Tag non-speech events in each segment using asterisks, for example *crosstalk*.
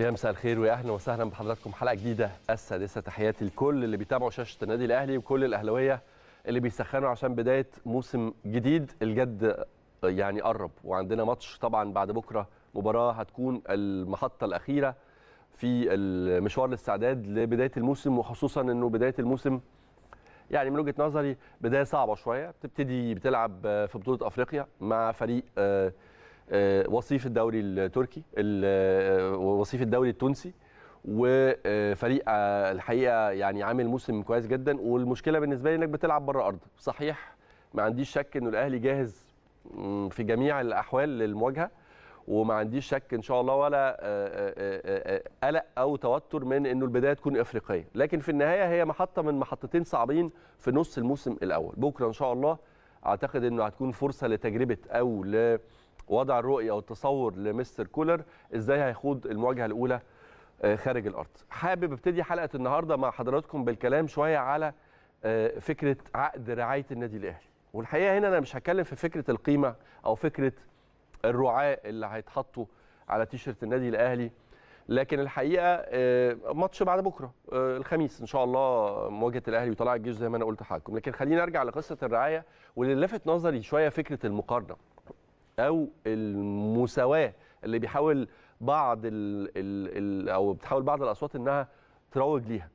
يا مساء الخير ويا اهلا وسهلا بحضراتكم حلقه جديده السادسه تحياتي لكل اللي بيتابعوا شاشه النادي الاهلي وكل الاهلاويه اللي بيسخنوا عشان بدايه موسم جديد الجد يعني قرب وعندنا ماتش طبعا بعد بكره مباراه هتكون المحطه الاخيره في المشوار الاستعداد لبدايه الموسم وخصوصا انه بدايه الموسم يعني من وجهه نظري بدايه صعبه شويه بتبتدي بتلعب في بطوله افريقيا مع فريق آه، آه، وصيف الدوري التركي آه، وصيف الدوري التونسي وفريق آه، الحقيقه يعني عامل موسم كويس جدا والمشكله بالنسبه لي انك بتلعب بره ارضك صحيح ما عنديش شك انه الاهلي جاهز في جميع الاحوال للمواجهه وما عنديش شك ان شاء الله ولا قلق او توتر من انه البدايه تكون افريقيه لكن في النهايه هي محطه من محطتين صعبين في نص الموسم الاول بكره ان شاء الله اعتقد انه هتكون فرصه لتجربه او ل وضع الرؤيه او التصور لمستر كولر ازاي هيخوض المواجهه الاولى آه، خارج الارض. حابب ابتدي حلقه النهارده مع حضراتكم بالكلام شويه على آه، فكره عقد رعايه النادي الاهلي. والحقيقه هنا انا مش هتكلم في فكره القيمه او فكره الرعاه اللي هيتحطوا على تيشرت النادي الاهلي لكن الحقيقه آه، ماتش بعد بكره الخميس ان شاء الله مواجهه الاهلي وطلائع الجيش زي ما انا قلت حالكم لكن خليني ارجع لقصه الرعايه واللي لفت نظري شويه فكره المقارنه او المساواه اللي بيحاول بعض ال ال الـ او بتحاول بعض الاصوات انها تروج ليها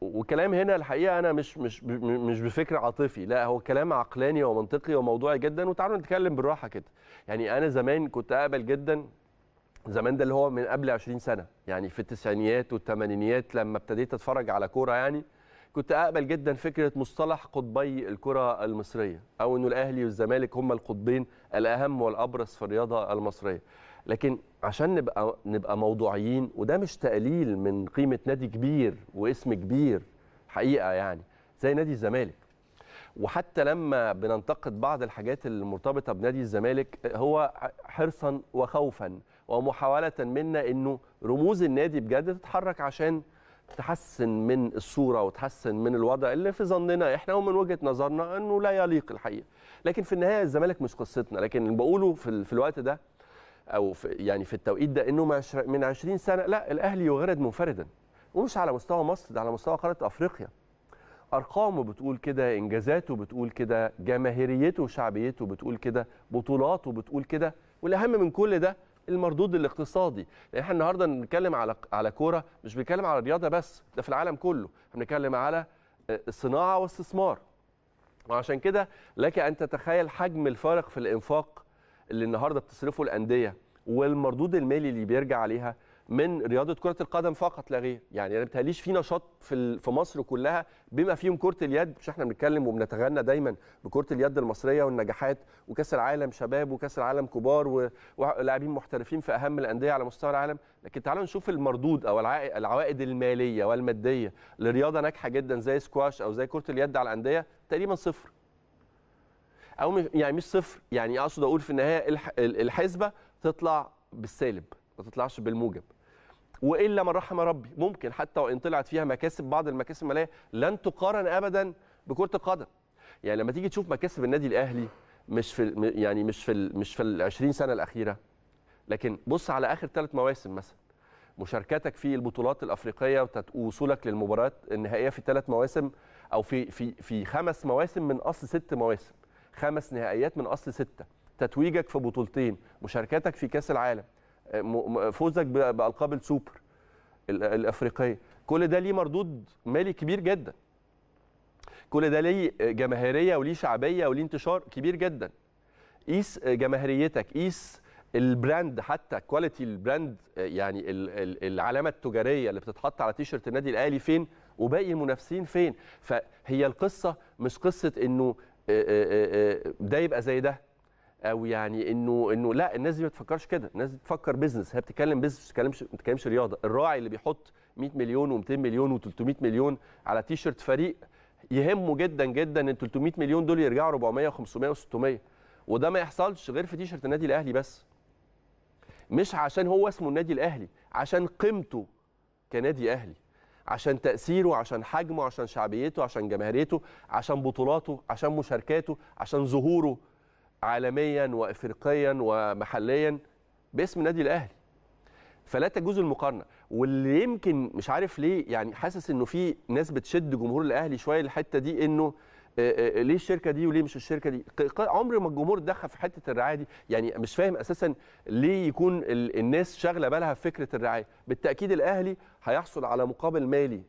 والكلام هنا الحقيقه انا مش مش مش بفكر عاطفي لا هو كلام عقلاني ومنطقي وموضوعي جدا وتعالوا نتكلم بالراحه كده يعني انا زمان كنت اقبل جدا زمان ده اللي هو من قبل 20 سنه يعني في التسعينيات والثمانينيات لما ابتديت اتفرج على كوره يعني كنت اقبل جدا فكره مصطلح قطبي الكره المصريه او انه الاهلي والزمالك هم القطبين الاهم والابرز في الرياضه المصريه لكن عشان نبقى نبقى موضوعيين وده مش تقليل من قيمه نادي كبير واسم كبير حقيقه يعني زي نادي الزمالك وحتى لما بننتقد بعض الحاجات المرتبطه بنادي الزمالك هو حرصا وخوفا ومحاوله منا انه رموز النادي بجد تتحرك عشان تحسن من الصوره وتحسن من الوضع اللي في ظننا احنا ومن وجهه نظرنا انه لا يليق الحقيقه لكن في النهايه الزمالك مش قصتنا لكن اللي بقوله في, في الوقت ده او في يعني في التوقيت ده انه من 20 سنه لا الاهلي يغرد منفردا ومش على مستوى مصر ده على مستوى قاره افريقيا ارقامه بتقول كده انجازاته بتقول كده جماهيريته وشعبيته بتقول كده بطولاته بتقول كده والاهم من كل ده المردود الاقتصادي لان يعني احنا النهارده بنتكلم على على كوره مش بنتكلم على رياضه بس ده في العالم كله احنا بنتكلم على آه، صناعه واستثمار وعشان كده لك ان تتخيل حجم الفارق في الانفاق اللي النهارده بتصرفه الانديه والمردود المالي اللي بيرجع عليها من رياضه كره القدم فقط لا غير يعني انا بتهليش في نشاط في في مصر كلها بما فيهم كره اليد مش احنا بنتكلم وبنتغنى دايما بكره اليد المصريه والنجاحات وكاس العالم شباب وكاس العالم كبار ولاعبين محترفين في اهم الانديه على مستوى العالم لكن تعالوا نشوف المردود او العوائد الماليه والماديه لرياضه ناجحه جدا زي سكواش او زي كره اليد على الانديه تقريبا صفر او يعني مش صفر يعني اقصد اقول في النهايه الحسبه تطلع بالسالب ما تطلعش بالموجب والا من رحم ربي ممكن حتى وان طلعت فيها مكاسب بعض المكاسب الماليه لن تقارن ابدا بكره القدم يعني لما تيجي تشوف مكاسب النادي الاهلي مش في يعني مش في مش في ال 20 سنه الاخيره لكن بص على اخر ثلاث مواسم مثلا مشاركتك في البطولات الافريقيه ووصولك للمباريات النهائيه في ثلاث مواسم او في في في خمس مواسم من اصل ست مواسم خمس نهائيات من اصل سته تتويجك في بطولتين مشاركتك في كاس العالم فوزك بالقاب السوبر الافريقيه كل ده ليه مردود مالي كبير جدا كل ده ليه جماهيريه وليه شعبيه وليه انتشار كبير جدا قيس جماهيريتك قيس البراند حتى كواليتي البراند يعني العلامه التجاريه اللي بتتحط على تيشرت النادي الاهلي فين وباقي المنافسين فين فهي القصه مش قصه انه ده يبقى زي ده او يعني انه انه لا الناس دي ما بتفكرش كده الناس دي بتفكر بزنس هي بتتكلم بزنس ما بتتكلمش ما بتتكلمش رياضه الراعي اللي بيحط 100 مليون و200 مليون و300 مليون على تي شيرت فريق يهمه جدا جدا ان 300 مليون دول يرجعوا 400 و500 و600 وده ما يحصلش غير في تي شيرت النادي الاهلي بس مش عشان هو اسمه النادي الاهلي عشان قيمته كنادي اهلي عشان تاثيره عشان حجمه عشان شعبيته عشان جماهيريته عشان بطولاته عشان مشاركاته عشان ظهوره عالميا وافريقيا ومحليا باسم النادي الاهلي فلا تجوز المقارنه واللي يمكن مش عارف ليه يعني حاسس انه في ناس بتشد جمهور الاهلي شويه الحته دي انه آه، آه، ليه الشركه دي وليه مش الشركه دي عمر ما الجمهور دخل في حته الرعايه دي يعني مش فاهم اساسا ليه يكون الناس شاغله بالها في فكره الرعايه بالتاكيد الاهلي هيحصل على مقابل مالي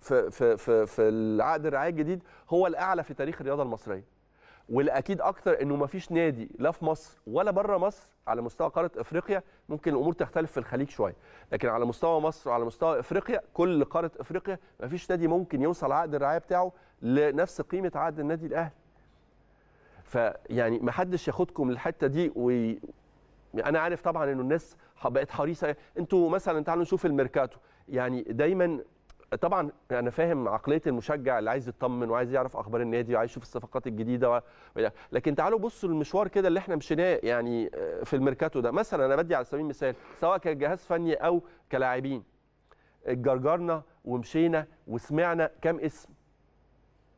في في في, في العقد الرعايه الجديد هو الاعلى في تاريخ الرياضه المصريه والاكيد اكتر انه ما فيش نادي لا في مصر ولا بره مصر على مستوى قاره افريقيا ممكن الامور تختلف في الخليج شويه لكن على مستوى مصر وعلى مستوى افريقيا كل قاره افريقيا ما فيش نادي ممكن يوصل عقد الرعايه بتاعه لنفس قيمه عقد النادي الاهلي فيعني ما حدش ياخدكم للحته دي وي... انا عارف طبعا انه الناس بقت حريصه انتوا مثلا تعالوا نشوف الميركاتو يعني دايما طبعا انا فاهم عقليه المشجع اللي عايز يطمن وعايز يعرف اخبار النادي وعايز يشوف الصفقات الجديده و... لكن تعالوا بصوا المشوار كده اللي احنا مشيناه يعني آه، في الميركاتو ده مثلا انا بدي على سبيل المثال سواء كجهاز فني او كلاعبين اتجرجرنا ومشينا وسمعنا كام اسم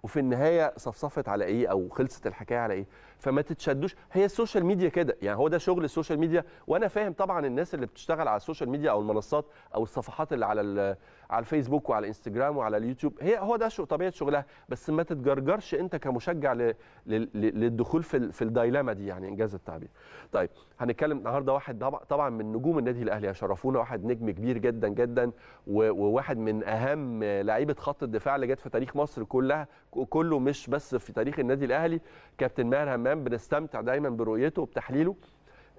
وفي النهايه صفصفت على ايه او خلصت الحكايه على ايه فما تتشدوش هي السوشيال ميديا كده يعني هو ده شغل السوشيال ميديا وانا فاهم طبعا الناس اللي بتشتغل على السوشيال ميديا او المنصات او الصفحات اللي على على الفيسبوك وعلى الانستجرام وعلى اليوتيوب هي هو ده طبيعه شغلها بس ما تتجرجرش انت كمشجع للدخول في في الدايلاما دي يعني انجاز التعبير طيب هنتكلم النهارده واحد طبعا من نجوم النادي الاهلي يشرفونا واحد نجم كبير جدا جدا وواحد من اهم لعيبه خط الدفاع اللي جت في تاريخ مصر كلها كله مش بس في تاريخ النادي الاهلي كابتن ماهر الحمام بنستمتع دايما برؤيته وبتحليله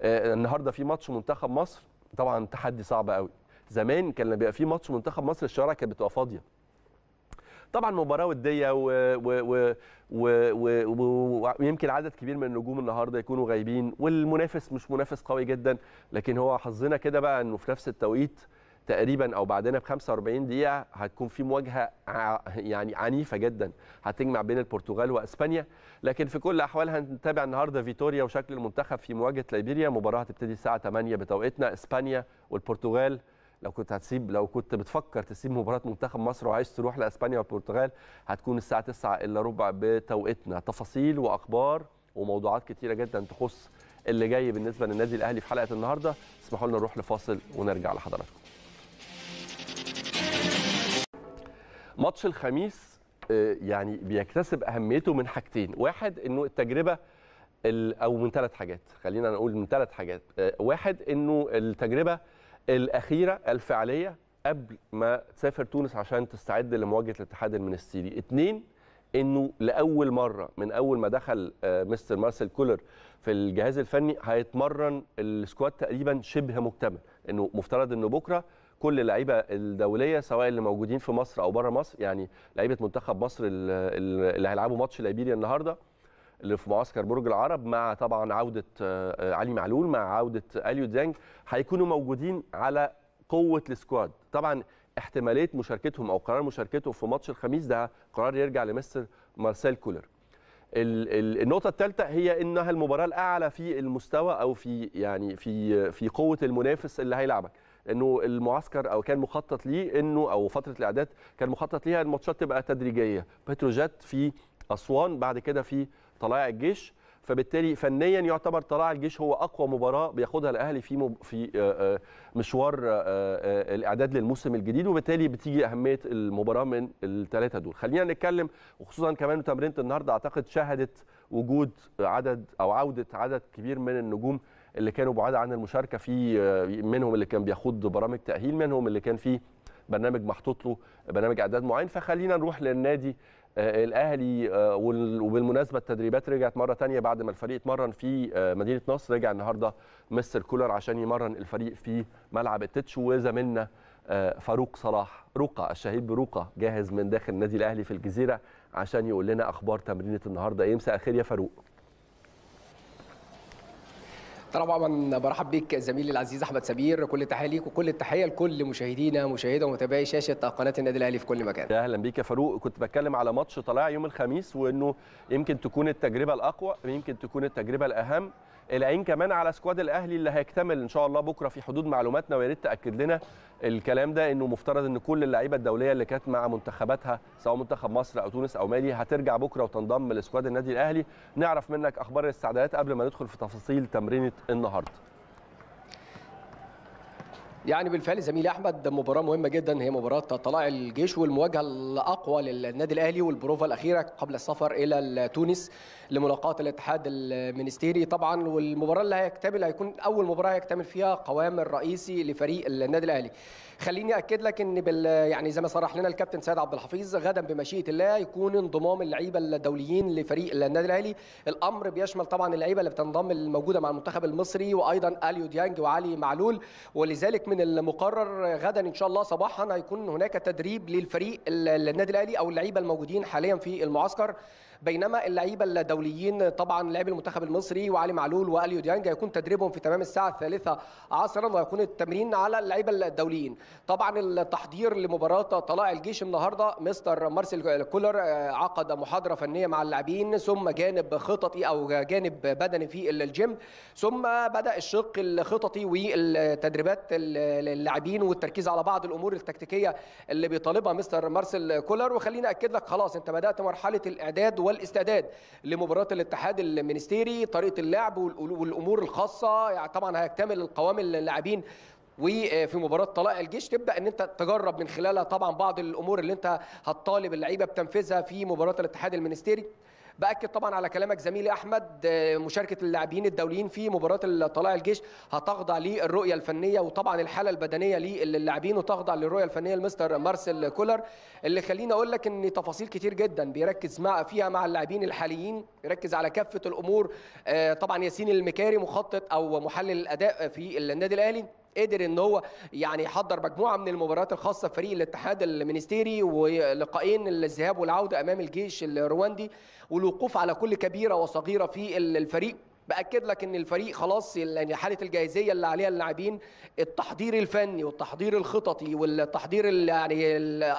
آه، النهارده في ماتش منتخب مصر طبعا تحدي صعب قوي زمان كان لما بيبقى في ماتش منتخب مصر الشوارع كانت بتبقى فاضيه طبعا مباراه وديه ويمكن عدد كبير من النجوم النهارده يكونوا غايبين والمنافس مش منافس قوي جدا لكن هو حظنا كده بقى انه في نفس التوقيت تقريبا او بعدنا ب 45 دقيقه هتكون في مواجهه يعني عنيفه جدا هتجمع بين البرتغال واسبانيا لكن في كل الاحوال هنتابع النهارده فيتوريا وشكل المنتخب في مواجهه ليبيريا مباراه هتبتدي الساعه 8 بتوقيتنا اسبانيا والبرتغال لو كنت هتسيب لو كنت بتفكر تسيب مباراه منتخب مصر وعايز تروح لاسبانيا والبرتغال هتكون الساعه 9 الا ربع بتوقيتنا تفاصيل واخبار وموضوعات كتيره جدا تخص اللي جاي بالنسبه للنادي الاهلي في حلقه النهارده اسمحوا لنا نروح لفاصل ونرجع لحضراتكم ماتش الخميس آه، يعني بيكتسب اهميته من حاجتين واحد انه التجربه او من ثلاث حاجات خلينا نقول من ثلاث حاجات آه، واحد انه التجربه الاخيره الفعليه قبل ما تسافر تونس عشان تستعد لمواجهه الاتحاد المنستيري اثنين انه لاول مره من اول ما دخل آه، مستر مارسيل كولر في الجهاز الفني هيتمرن السكواد تقريبا شبه مكتمل انه مفترض انه بكره كل اللعيبه الدوليه سواء اللي موجودين في مصر او بره مصر يعني لعيبه منتخب مصر اللي هيلعبوا ماتش ليبيريا النهارده اللي في معسكر برج العرب مع طبعا عوده آه، علي معلول مع عوده اليو ديانج هيكونوا موجودين على قوه السكواد طبعا احتماليه مشاركتهم او قرار مشاركتهم في ماتش الخميس ده قرار يرجع لمستر مارسيل كولر النقطه الثالثه هي انها المباراه الاعلى في المستوى او في يعني في آه، في قوه المنافس اللي هيلعبك انه المعسكر او كان مخطط ليه انه او فتره الاعداد كان مخطط ليها الماتشات تبقى تدريجيه بتروجيت في اسوان بعد كده في طلائع الجيش فبالتالي فنيا يعتبر طلائع الجيش هو اقوى مباراه بياخدها الاهلي في مب... في مشوار الاعداد للموسم الجديد وبالتالي بتيجي اهميه المباراه من الثلاثه دول خلينا نتكلم وخصوصا كمان تمرينه النهارده اعتقد شهدت وجود عدد او عوده عدد كبير من النجوم اللي كانوا بعاد عن المشاركه في منهم اللي كان بيخوض برامج تاهيل منهم اللي كان في برنامج محطوط له برنامج اعداد معين فخلينا نروح للنادي آه، الاهلي آه، وبالمناسبه التدريبات رجعت مره ثانيه بعد ما الفريق اتمرن في آه، مدينه نصر رجع النهارده مستر كولر عشان يمرن الفريق في ملعب التتش وزميلنا فاروق صلاح رقى الشهيد برقى جاهز من داخل النادي الاهلي في الجزيره عشان يقول لنا اخبار تمرينه النهارده ايه مساء الخير يا فاروق طبعا برحب بك زميلي العزيز احمد سمير كل التحيه ليك وكل التحيه لكل مشاهدينا مشاهده ومتابعي شاشه قناه النادي الاهلي في كل مكان اهلا بيك يا فاروق كنت بتكلم على ماتش طلائع يوم الخميس وانه يمكن تكون التجربه الاقوى يمكن تكون التجربه الاهم العين كمان على سكواد الاهلي اللي هيكتمل ان شاء الله بكره في حدود معلوماتنا ويا ريت تاكد لنا الكلام ده انه مفترض ان كل اللعيبه الدوليه اللي كانت مع منتخباتها سواء منتخب مصر او تونس او مالي هترجع بكره وتنضم لسكواد النادي الاهلي نعرف منك اخبار الاستعدادات قبل ما ندخل في تفاصيل تمرينه النهارده يعني بالفعل زميلي احمد مباراه مهمه جدا هي مباراه طلائع الجيش والمواجهه الاقوى للنادي الاهلي والبروفا الاخيره قبل السفر الى تونس لملاقاه الاتحاد المنستيري طبعا والمباراه اللي هيكتمل هيكون اول مباراه هيكتمل فيها قوام الرئيسي لفريق النادي الاهلي خليني اكد لك ان بال يعني زي ما صرح لنا الكابتن سيد عبد الحفيظ غدا بمشيئه الله يكون انضمام اللعيبه الدوليين لفريق النادي الاهلي الامر بيشمل طبعا اللعيبه اللي بتنضم الموجوده مع المنتخب المصري وايضا اليو ديانج وعلي معلول ولذلك من المقرر غدا ان شاء الله صباحا هيكون هناك تدريب للفريق النادي الاهلي او اللعيبه الموجودين حاليا في المعسكر بينما اللعيبه الدوليين طبعا لاعبي المنتخب المصري وعلي معلول واليو ديانج هيكون تدريبهم في تمام الساعه الثالثة عصرا ويكون التمرين على اللعيبه الدوليين طبعا التحضير لمباراه طلائع الجيش النهارده مستر مارسيل كولر آه، عقد محاضره فنيه مع اللاعبين ثم جانب خططي او جانب بدني في الجيم ثم بدا الشق الخططي والتدريبات اللاعبين والتركيز على بعض الامور التكتيكيه اللي بيطالبها مستر مارسيل كولر وخليني اكد لك خلاص انت بدات مرحله الاعداد والاستعداد لمباراه الاتحاد المنستيري طريقه اللعب والامور الخاصه يعني طبعا هيكتمل القوام اللاعبين وفي مباراه طلائع الجيش تبدا ان انت تجرب من خلالها طبعا بعض الامور اللي انت هتطالب اللعيبه بتنفيذها في مباراه الاتحاد المنستيري باكد طبعا على كلامك زميلي احمد آه، مشاركه اللاعبين الدوليين في مباراه طلائع الجيش هتخضع للرؤيه الفنيه وطبعا الحاله البدنيه للاعبين وتخضع للرؤيه الفنيه لمستر مارسيل كولر اللي خليني اقول لك ان تفاصيل كتير جدا بيركز مع فيها مع اللاعبين الحاليين بيركز على كافه الامور آه، طبعا ياسين المكاري مخطط او محلل الاداء في النادي الاهلي قدر ان هو يعني يحضر مجموعه من المباريات الخاصه بفريق الاتحاد المينستيري ولقائين الذهاب والعوده امام الجيش الرواندي والوقوف على كل كبيره وصغيره في الفريق باكد لك ان الفريق خلاص يعني حاله الجاهزيه اللي عليها اللاعبين التحضير الفني والتحضير الخططي والتحضير يعني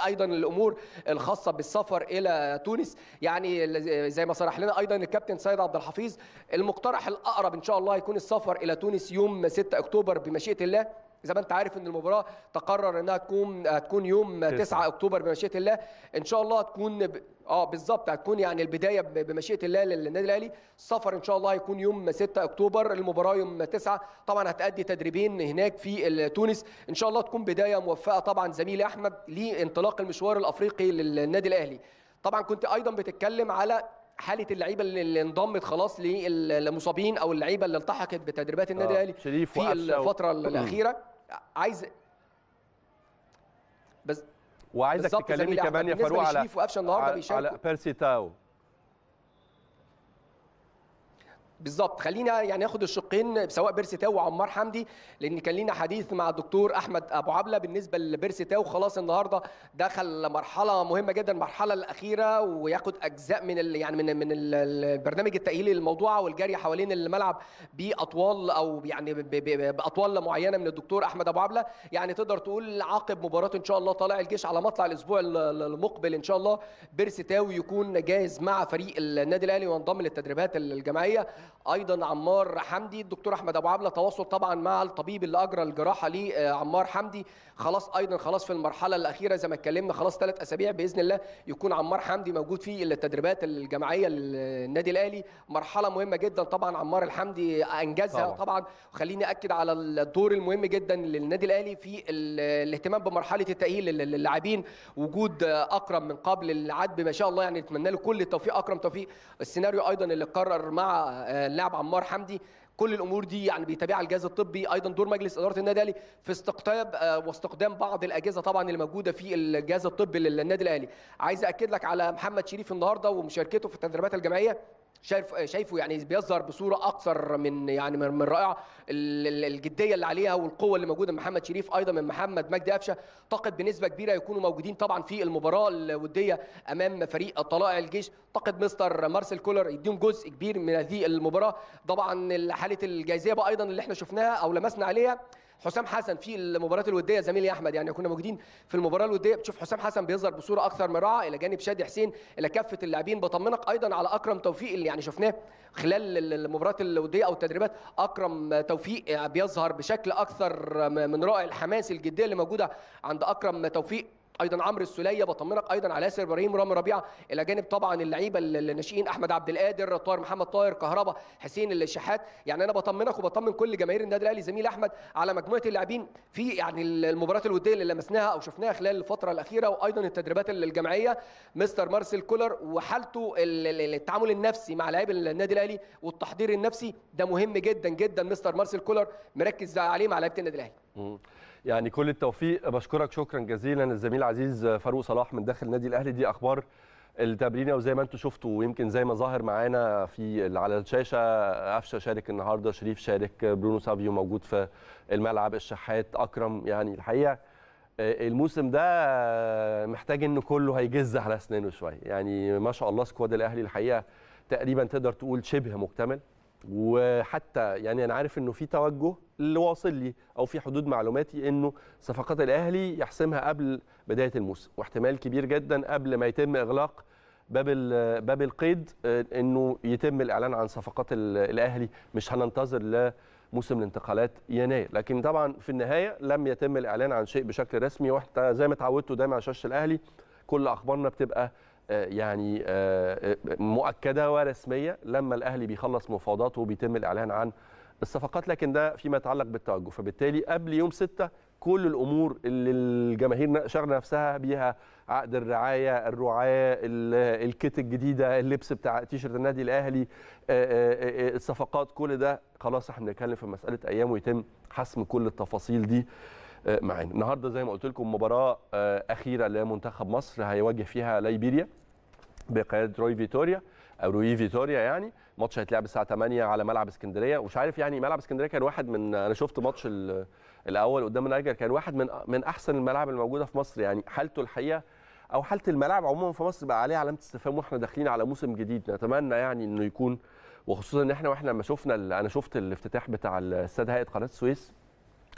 ايضا الامور الخاصه بالسفر الى تونس يعني زي ما صرح لنا ايضا الكابتن سيد عبد الحفيظ المقترح الاقرب ان شاء الله هيكون السفر الى تونس يوم 6 اكتوبر بمشيئه الله زي ما انت عارف ان المباراه تقرر انها تكون هتكون يوم 9 اكتوبر بمشيئه الله ان شاء الله هتكون ب... اه بالظبط هتكون يعني البدايه بمشيئه الله للنادي الاهلي السفر ان شاء الله هيكون يوم 6 اكتوبر المباراه يوم 9 طبعا هتأدي تدريبين هناك في تونس ان شاء الله تكون بدايه موفقه طبعا زميلي احمد لانطلاق المشوار الافريقي للنادي الاهلي طبعا كنت ايضا بتتكلم على حاله اللعيبه اللي انضمت خلاص للمصابين او اللعيبه اللي التحقت بتدريبات النادي آه، الاهلي في الفتره الاخيره عايز بس وعايزك تكلمني كمان يا فاروق على على بيرسي تاو بالظبط خلينا يعني ناخد الشقين سواء بيرسي تاو وعمار حمدي لان كان لينا حديث مع الدكتور احمد ابو عبله بالنسبه لبيرسي تاو خلاص النهارده دخل مرحله مهمه جدا المرحله الاخيره وياخد اجزاء من ال يعني من من البرنامج التاهيلي للموضوع والجري حوالين الملعب باطوال او يعني باطوال معينه من الدكتور احمد ابو عبله يعني تقدر تقول عقب مباراه ان شاء الله طالع الجيش على مطلع الاسبوع المقبل ان شاء الله بيرسي تاو يكون جاهز مع فريق النادي الاهلي وينضم للتدريبات الجماعيه ايضا عمار حمدي الدكتور احمد ابو عبله تواصل طبعا مع الطبيب اللي اجرى الجراحه لعمار آه، عمار حمدي خلاص ايضا خلاص في المرحله الاخيره زي ما اتكلمنا خلاص ثلاث اسابيع باذن الله يكون عمار حمدي موجود في التدريبات الجماعيه للنادي الاهلي مرحله مهمه جدا طبعا عمار الحمدي انجزها طبعا, طبعا. خليني اكد على الدور المهم جدا للنادي الاهلي في الاهتمام بمرحله التاهيل للاعبين وجود اكرم من قبل العد ما شاء الله يعني نتمنى له كل التوفيق اكرم توفيق السيناريو ايضا اللي قرر مع آه، اللاعب عمار حمدي كل الامور دي يعني بيتابعها الجهاز الطبي ايضا دور مجلس اداره النادي الاهلي في استقطاب آه، واستقدام بعض الاجهزه طبعا اللي موجوده في الجهاز الطبي للنادي الاهلي عايز اكد لك على محمد شريف النهارده ومشاركته في التدريبات الجماعيه شايف شايفه يعني بيظهر بصوره اكثر من يعني من رائعه الجديه اللي عليها والقوه اللي موجوده من محمد شريف ايضا من محمد مجدي قفشه اعتقد بنسبه كبيره يكونوا موجودين طبعا في المباراه الوديه امام فريق طلائع الجيش اعتقد مستر مارسيل كولر يديهم جزء كبير من هذه المباراه طبعا حاله الجاهزيه بقى ايضا اللي احنا شفناها او لمسنا عليها حسام حسن في المباراة الوديه زميلي احمد يعني كنا موجودين في المباراه الوديه بتشوف حسام حسن بيظهر بصوره اكثر من رائعة الى جانب شادي حسين الى كافه اللاعبين بطمنك ايضا على اكرم توفيق اللي يعني شفناه خلال المباراة الوديه او التدريبات اكرم توفيق بيظهر بشكل اكثر من رائع الحماس الجديه اللي موجوده عند اكرم توفيق ايضا عمرو السليه بطمنك ايضا على ياسر ابراهيم رامي ربيعه الى جانب طبعا اللعيبه الناشئين احمد عبد القادر طاهر محمد طاهر كهربا حسين الشحات يعني انا بطمنك وبطمن كل جماهير النادي الاهلي زميل احمد على مجموعه اللاعبين في يعني المباريات الوديه اللي لمسناها او شفناها خلال الفتره الاخيره وايضا التدريبات الجماعيه مستر مارسيل كولر وحالته التعامل النفسي مع لاعبي النادي الاهلي والتحضير النفسي ده مهم جدا جدا مستر مارسيل كولر مركز عليه مع لعيبه النادي الاهلي يعني كل التوفيق بشكرك شكرا جزيلا الزميل عزيز فاروق صلاح من داخل النادي الاهلي دي اخبار التمرينه وزي ما انتم شفتوا ويمكن زي ما ظاهر معانا في على الشاشه قفشه شارك النهارده شريف شارك برونو سافيو موجود في الملعب الشحات اكرم يعني الحقيقه آه، الموسم ده محتاج ان كله هيجز على اسنانه شويه يعني ما شاء الله سكواد الاهلي الحقيقه تقريبا تقدر تقول شبه مكتمل وحتى يعني انا عارف انه في توجه اللي واصل لي او في حدود معلوماتي انه صفقات الاهلي يحسمها قبل بدايه الموسم واحتمال كبير جدا قبل ما يتم اغلاق باب باب القيد آه، انه يتم الاعلان عن صفقات الاهلي مش هننتظر لموسم الانتقالات يناير لكن طبعا في النهايه لم يتم الاعلان عن شيء بشكل رسمي واحنا زي ما اتعودتوا دايما على شاشه الاهلي كل اخبارنا بتبقى آه، يعني آه، مؤكده ورسميه لما الاهلي بيخلص مفاوضاته وبيتم الاعلان عن الصفقات لكن ده فيما يتعلق بالتوجه فبالتالي قبل يوم 6 كل الامور اللي الجماهير شغله نفسها بيها عقد الرعايه الرعاه الكيت الجديده اللبس بتاع تيشرت النادي الاهلي الصفقات كل ده خلاص احنا بنتكلم في مساله ايام ويتم حسم كل التفاصيل دي معانا النهارده زي ما قلت لكم مباراه اخيره لمنتخب مصر هيواجه فيها ليبيريا بقياده روي فيتوريا او روي فيتوريا يعني ماتش هيتلعب الساعه 8 على ملعب اسكندريه ومش عارف يعني ملعب اسكندريه كان واحد من انا شفت ماتش الاول قدام النيجر كان واحد من من احسن الملاعب الموجوده في مصر يعني حالته الحقيقه او حاله الملاعب عموما في مصر بقى عليها علامه استفهام واحنا داخلين على موسم جديد نتمنى يعني انه يكون وخصوصا ان احنا واحنا لما شفنا انا شفت الافتتاح بتاع استاد هيئه قناه السويس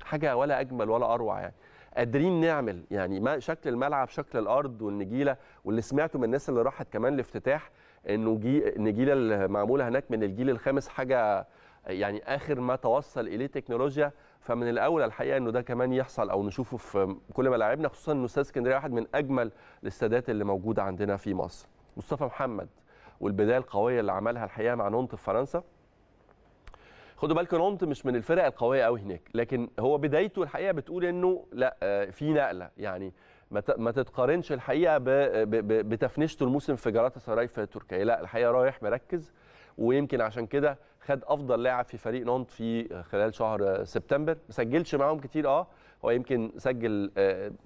حاجه ولا اجمل ولا اروع يعني قادرين نعمل يعني ما شكل الملعب شكل الارض والنجيله واللي سمعته من الناس اللي راحت كمان الافتتاح انه جي النجيله المعموله هناك من الجيل الخامس حاجه يعني اخر ما توصل اليه تكنولوجيا فمن الاول الحقيقه انه ده كمان يحصل او نشوفه في كل ملاعبنا خصوصا ان استاد اسكندريه واحد من اجمل الاستادات اللي موجوده عندنا في مصر مصطفى محمد والبدايه القويه اللي عملها الحقيقه مع نونت في فرنسا خدوا بالكم نونت مش من الفرق القويه قوي هناك لكن هو بدايته الحقيقه بتقول انه لا آه، في نقله يعني ما تتقارنش الحقيقه بتفنشته الموسم في جرات سراي في تركيا لا الحقيقه رايح مركز ويمكن عشان كده خد افضل لاعب في فريق نانت في خلال شهر سبتمبر ما سجلش معاهم كتير اه هو يمكن سجل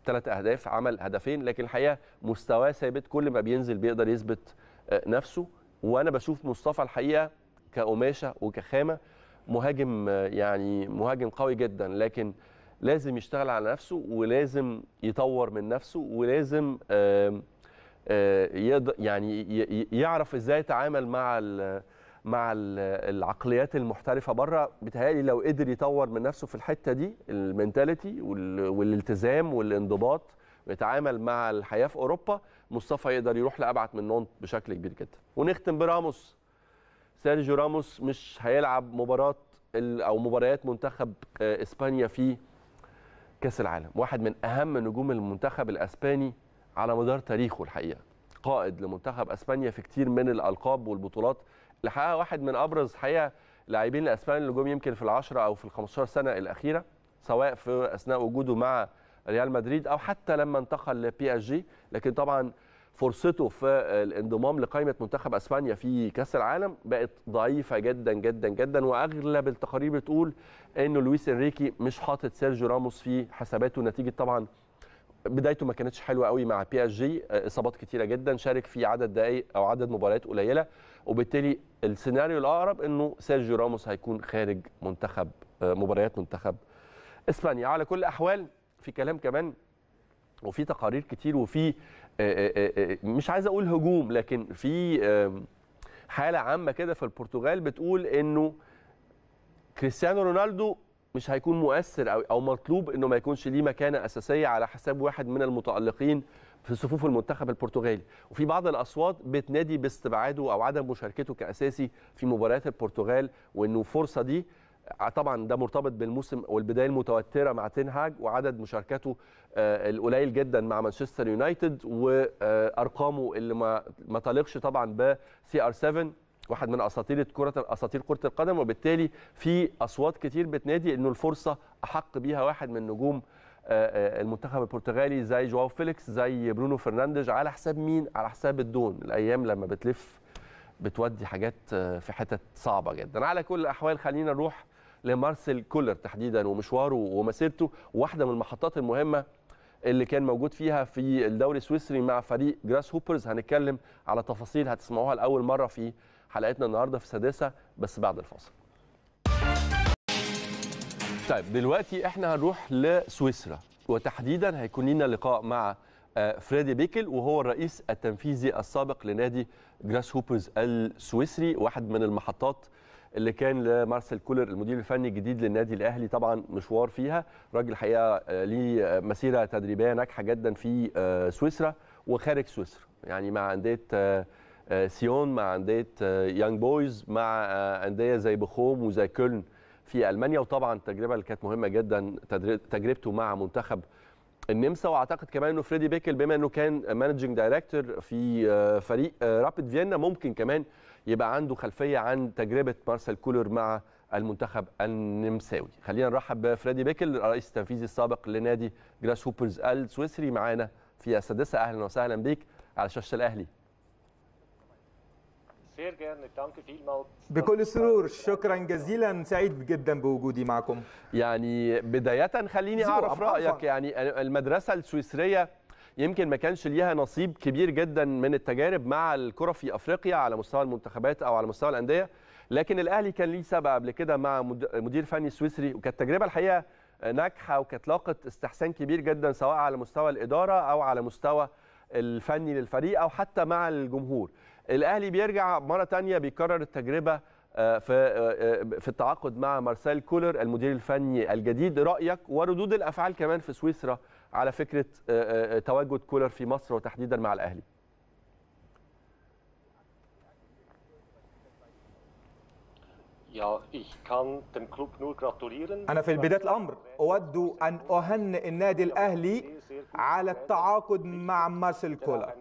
ثلاث آه اهداف عمل هدفين لكن الحقيقه مستواه ثابت كل ما بينزل بيقدر يثبت آه نفسه وانا بشوف مصطفى الحقيقه كقماشه وكخامه مهاجم آه، يعني مهاجم قوي جدا لكن لازم يشتغل على نفسه ولازم يطور من نفسه ولازم يعني يعرف ازاي يتعامل مع مع العقليات المحترفه بره بتهيألي لو قدر يطور من نفسه في الحته دي المنتاليتي والالتزام والانضباط ويتعامل مع الحياه في اوروبا مصطفى يقدر يروح لابعد من نونت بشكل كبير جدا ونختم براموس سيرجيو راموس مش هيلعب مباراه او مباريات منتخب اسبانيا في كاس العالم واحد من اهم نجوم المنتخب الاسباني على مدار تاريخه الحقيقه قائد لمنتخب اسبانيا في كتير من الالقاب والبطولات اللي حققها واحد من ابرز حقيقه لاعبين الاسبان اللي جم يمكن في العشرة او في ال 15 سنه الاخيره سواء في اثناء وجوده مع ريال مدريد او حتى لما انتقل لبي اس جي لكن طبعا فرصته في الانضمام لقائمه منتخب اسبانيا في كاس العالم بقت ضعيفه جدا جدا جدا واغلب التقارير بتقول انه لويس انريكي مش حاطط سيرجيو راموس في حساباته نتيجه طبعا بدايته ما كانتش حلوه قوي مع بي اس جي اصابات كتيره جدا شارك في عدد دقائق او عدد مباريات قليله وبالتالي السيناريو الاقرب انه سيرجيو راموس هيكون خارج منتخب مباريات منتخب اسبانيا على كل الاحوال في كلام كمان وفي تقارير كتير وفي آه، آه، آه، مش عايز اقول هجوم لكن في حاله عامه كده في البرتغال بتقول انه كريستيانو رونالدو مش هيكون مؤثر او او مطلوب انه ما يكونش ليه مكانه اساسيه على حساب واحد من المتالقين في صفوف المنتخب البرتغالي وفي بعض الاصوات بتنادي باستبعاده او عدم مشاركته كاساسي في مباريات البرتغال وانه الفرصه دي آه، طبعا ده مرتبط بالموسم والبدايه المتوتره مع تنهاج وعدد مشاركاته آه، القليل جدا مع مانشستر يونايتد وارقامه اللي ما ما تليقش طبعا بسي ار 7 واحد من اساطير كره اساطير كره القدم وبالتالي في اصوات كتير بتنادي انه الفرصه احق بيها واحد من نجوم آه، المنتخب البرتغالي زي جواو فيليكس زي برونو فرنانديز على حساب مين على حساب الدون الايام لما بتلف بتودي حاجات في حتت صعبه جدا على كل الاحوال خلينا نروح لمارسيل كولر تحديدا ومشواره ومسيرته واحده من المحطات المهمه اللي كان موجود فيها في الدوري السويسري مع فريق جراس هوبرز هنتكلم على تفاصيل هتسمعوها لاول مره في حلقتنا النهارده في السادسه بس بعد الفاصل طيب دلوقتي احنا هنروح لسويسرا وتحديدا هيكون لنا لقاء مع آه، فريدي بيكل وهو الرئيس التنفيذي السابق لنادي جراس هوبرز السويسري واحد من المحطات اللي كان لمارسيل كولر المدير الفني الجديد للنادي الاهلي طبعا مشوار فيها راجل حقيقه آه، ليه آه، مسيره تدريبيه ناجحه جدا في آه، سويسرا وخارج سويسرا يعني مع انديه سيون مع انديه يانج بويز مع انديه زي بخوم وزي كولن في المانيا وطبعا التجربه اللي كانت مهمه جدا تجربته مع منتخب النمسا واعتقد كمان انه فريدي بيكل بما انه كان مانجنج دايركتور في فريق رابيد فيينا ممكن كمان يبقى عنده خلفيه عن تجربه مارسيل كولر مع المنتخب النمساوي خلينا نرحب بفريدي بيكل الرئيس التنفيذي السابق لنادي جراس هوبرز السويسري معانا في السادسه اهلا وسهلا بيك على شاشه الاهلي بكل سرور شكرا جزيلا سعيد جدا بوجودي معكم يعني بدايه خليني اعرف رايك يعني المدرسه السويسريه يمكن ما كانش ليها نصيب كبير جدا من التجارب مع الكره في افريقيا على مستوى المنتخبات او على مستوى الانديه لكن الاهلي كان ليه سبب قبل كده مع مدير فني سويسري وكانت تجربه الحقيقه ناجحه وكانت لاقت استحسان كبير جدا سواء على مستوى الاداره او على مستوى الفني للفريق او حتى مع الجمهور الاهلي بيرجع مره ثانيه بيكرر التجربه آه، في آه، آه، في التعاقد مع مارسيل كولر المدير الفني الجديد رايك وردود الافعال كمان في سويسرا على فكره آه، آه، آه، تواجد كولر في مصر وتحديدا مع الاهلي أنا في بداية الأمر أود أن أهنئ النادي الأهلي على التعاقد مع مارسيل كولر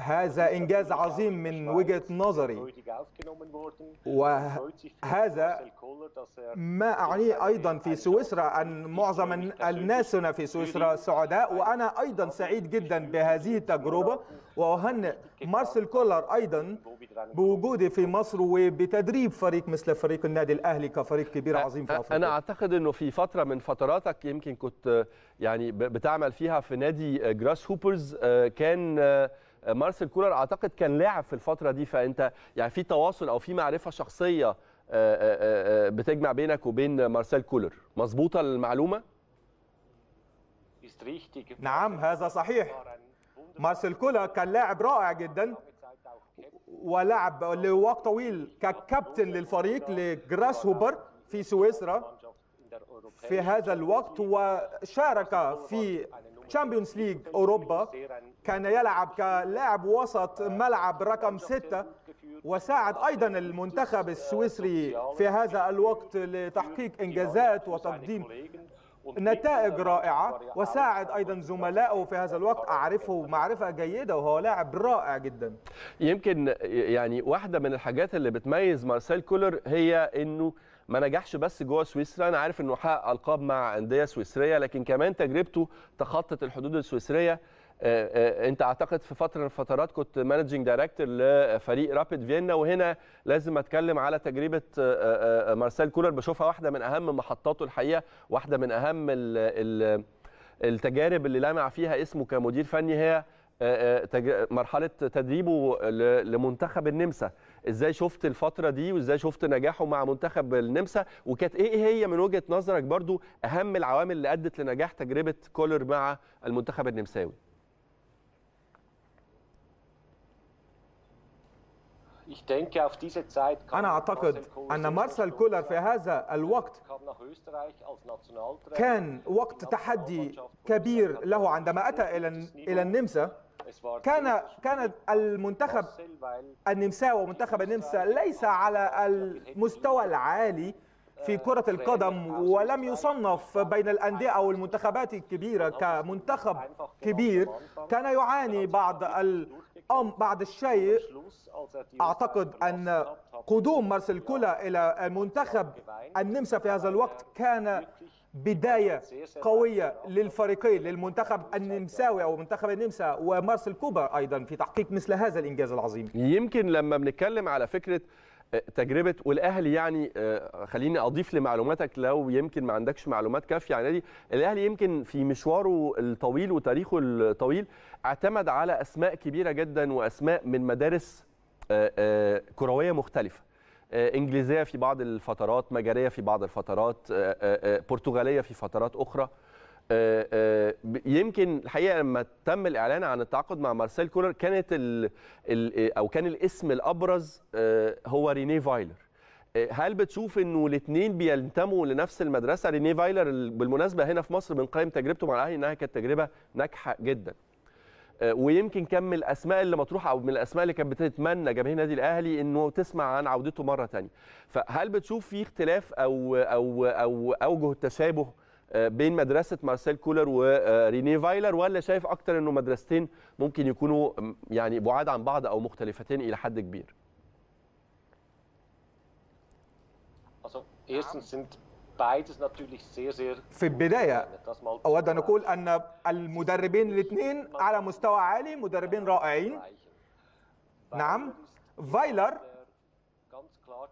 هذا إنجاز عظيم من وجهة نظري وهذا ما أعنيه أيضا في سويسرا أن معظم الناس هنا في سويسرا سعداء وأنا أيضا سعيد جدا بهذه التجربة وأهنئ مارسيل كولر أيضا بوجودي في مصر وبت بتدريب فريق مثل فريق النادي الاهلي كفريق كبير عظيم في افريقيا انا اعتقد انه في فتره من فتراتك يمكن كنت آه، يعني بتعمل فيها في نادي جراس آه، هوبرز آه، كان مارسيل كولر اعتقد كان لاعب في الفتره دي فانت يعني في تواصل او في معرفه شخصيه بتجمع بينك وبين مارسيل كولر مظبوطه المعلومه نعم هذا صحيح مارسيل كولر كان لاعب رائع جدا ولعب لوقت طويل ككابتن للفريق لجراس هوبر في سويسرا في هذا الوقت وشارك في تشامبيونز ليج اوروبا كان يلعب كلاعب وسط ملعب رقم ستة وساعد ايضا المنتخب السويسري في هذا الوقت لتحقيق انجازات وتقديم نتائج رائعه وساعد ايضا زملائه في هذا الوقت اعرفه معرفه جيده وهو لاعب رائع جدا يمكن يعني واحده من الحاجات اللي بتميز مارسيل كولر هي انه ما نجحش بس جوه سويسرا انا عارف انه حقق القاب مع انديه سويسريه لكن كمان تجربته تخطت الحدود السويسريه آه، آه، انت اعتقد في فتره من الفترات كنت مانجنج دايركتور لفريق رابيد فيينا وهنا لازم اتكلم على تجربه آه، مارسيل كولر بشوفها واحده من اهم محطاته الحقيقه واحده من اهم التجارب اللي لمع فيها اسمه كمدير فني هي مرحله تدريبه لمنتخب النمسا ازاي شفت الفتره دي وازاي شفت نجاحه مع منتخب النمسا وكانت ايه،, ايه هي من وجهه نظرك برضو اهم العوامل اللي ادت لنجاح تجربه كولر مع المنتخب النمساوي أنا أعتقد أن مارسيل كولر في هذا الوقت كان وقت تحدي كبير له عندما أتى إلى النمسا كان كان المنتخب النمساوي ومنتخب النمسا ليس على المستوى العالي في äh, كرة القدم ولم يصنف بين الأندية أو المنتخبات الكبيرة كمنتخب كبير كان يعاني بعض الأم بعد الشيء أعتقد أن قدوم مارسيل كولا إلى منتخب النمسا في هذا الوقت كان بداية قوية للفريقين للمنتخب النمساوي أو منتخب النمسا ومارسيل كوبا أيضا في تحقيق مثل هذا الإنجاز العظيم يمكن لما بنتكلم على فكرة آه، تجربه والاهلي يعني آه، خليني اضيف لمعلوماتك لو يمكن ما عندكش معلومات كافيه عن النادي الاهلي يمكن في مشواره الطويل وتاريخه الطويل اعتمد على اسماء كبيره جدا واسماء من مدارس آه، كرويه مختلفه انجليزيه في بعض الفترات مجريه في بعض الفترات برتغاليه في فترات اخرى آه، آه، يمكن الحقيقه لما تم الاعلان عن التعاقد مع مارسيل كولر كانت الـ الـ آه، او كان الاسم الابرز هو ريني فايلر هل بتشوف انه الاثنين بينتموا لنفس المدرسه ريني فايلر بالمناسبه هنا في مصر بنقيم تجربته مع الاهلي انها كانت تجربه ناجحه جدا ويمكن كان من الاسماء اللي مطروحه او من الاسماء اللي كانت بتتمنى جماهير النادي الاهلي انه تسمع عن عودته مره ثانيه فهل بتشوف في اختلاف او او او اوجه التشابه بين مدرسه مارسيل كولر وريني فايلر ولا شايف اكتر انه مدرستين ممكن يكونوا يعني بعاد عن بعض او مختلفتين الى حد كبير في البداية أود أن أقول أن المدربين الاثنين على مستوى عالي مدربين رائعين نعم فايلر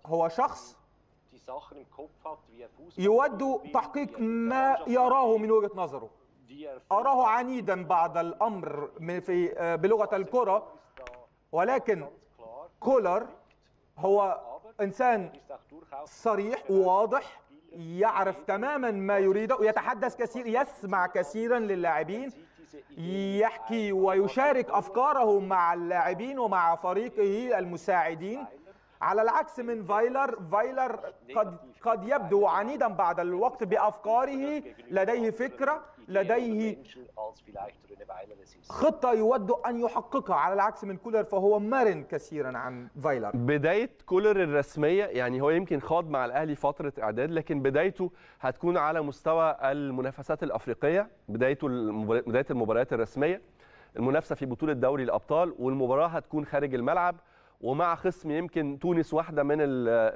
هو شخص يود تحقيق ما يراه من وجهة نظره أراه عنيدا بعض الأمر في آه، بلغة الكرة ولكن كولر هو إنسان صريح وواضح يعرف تماما ما يريده يتحدث كثير يسمع كثيرا للاعبين يحكي ويشارك أفكاره مع اللاعبين ومع فريقه المساعدين على العكس من فايلر فايلر قد قد يبدو عنيدا بعد الوقت بافكاره لديه فكره لديه خطه يود ان يحققها على العكس من كولر فهو مرن كثيرا عن فايلر بدايه كولر الرسميه يعني هو يمكن خاض مع الاهلي فتره اعداد لكن بدايته هتكون على مستوى المنافسات الافريقيه بدايته بدايه المباريات الرسميه المنافسه في بطوله دوري الابطال والمباراه هتكون خارج الملعب ومع خصم يمكن تونس واحده من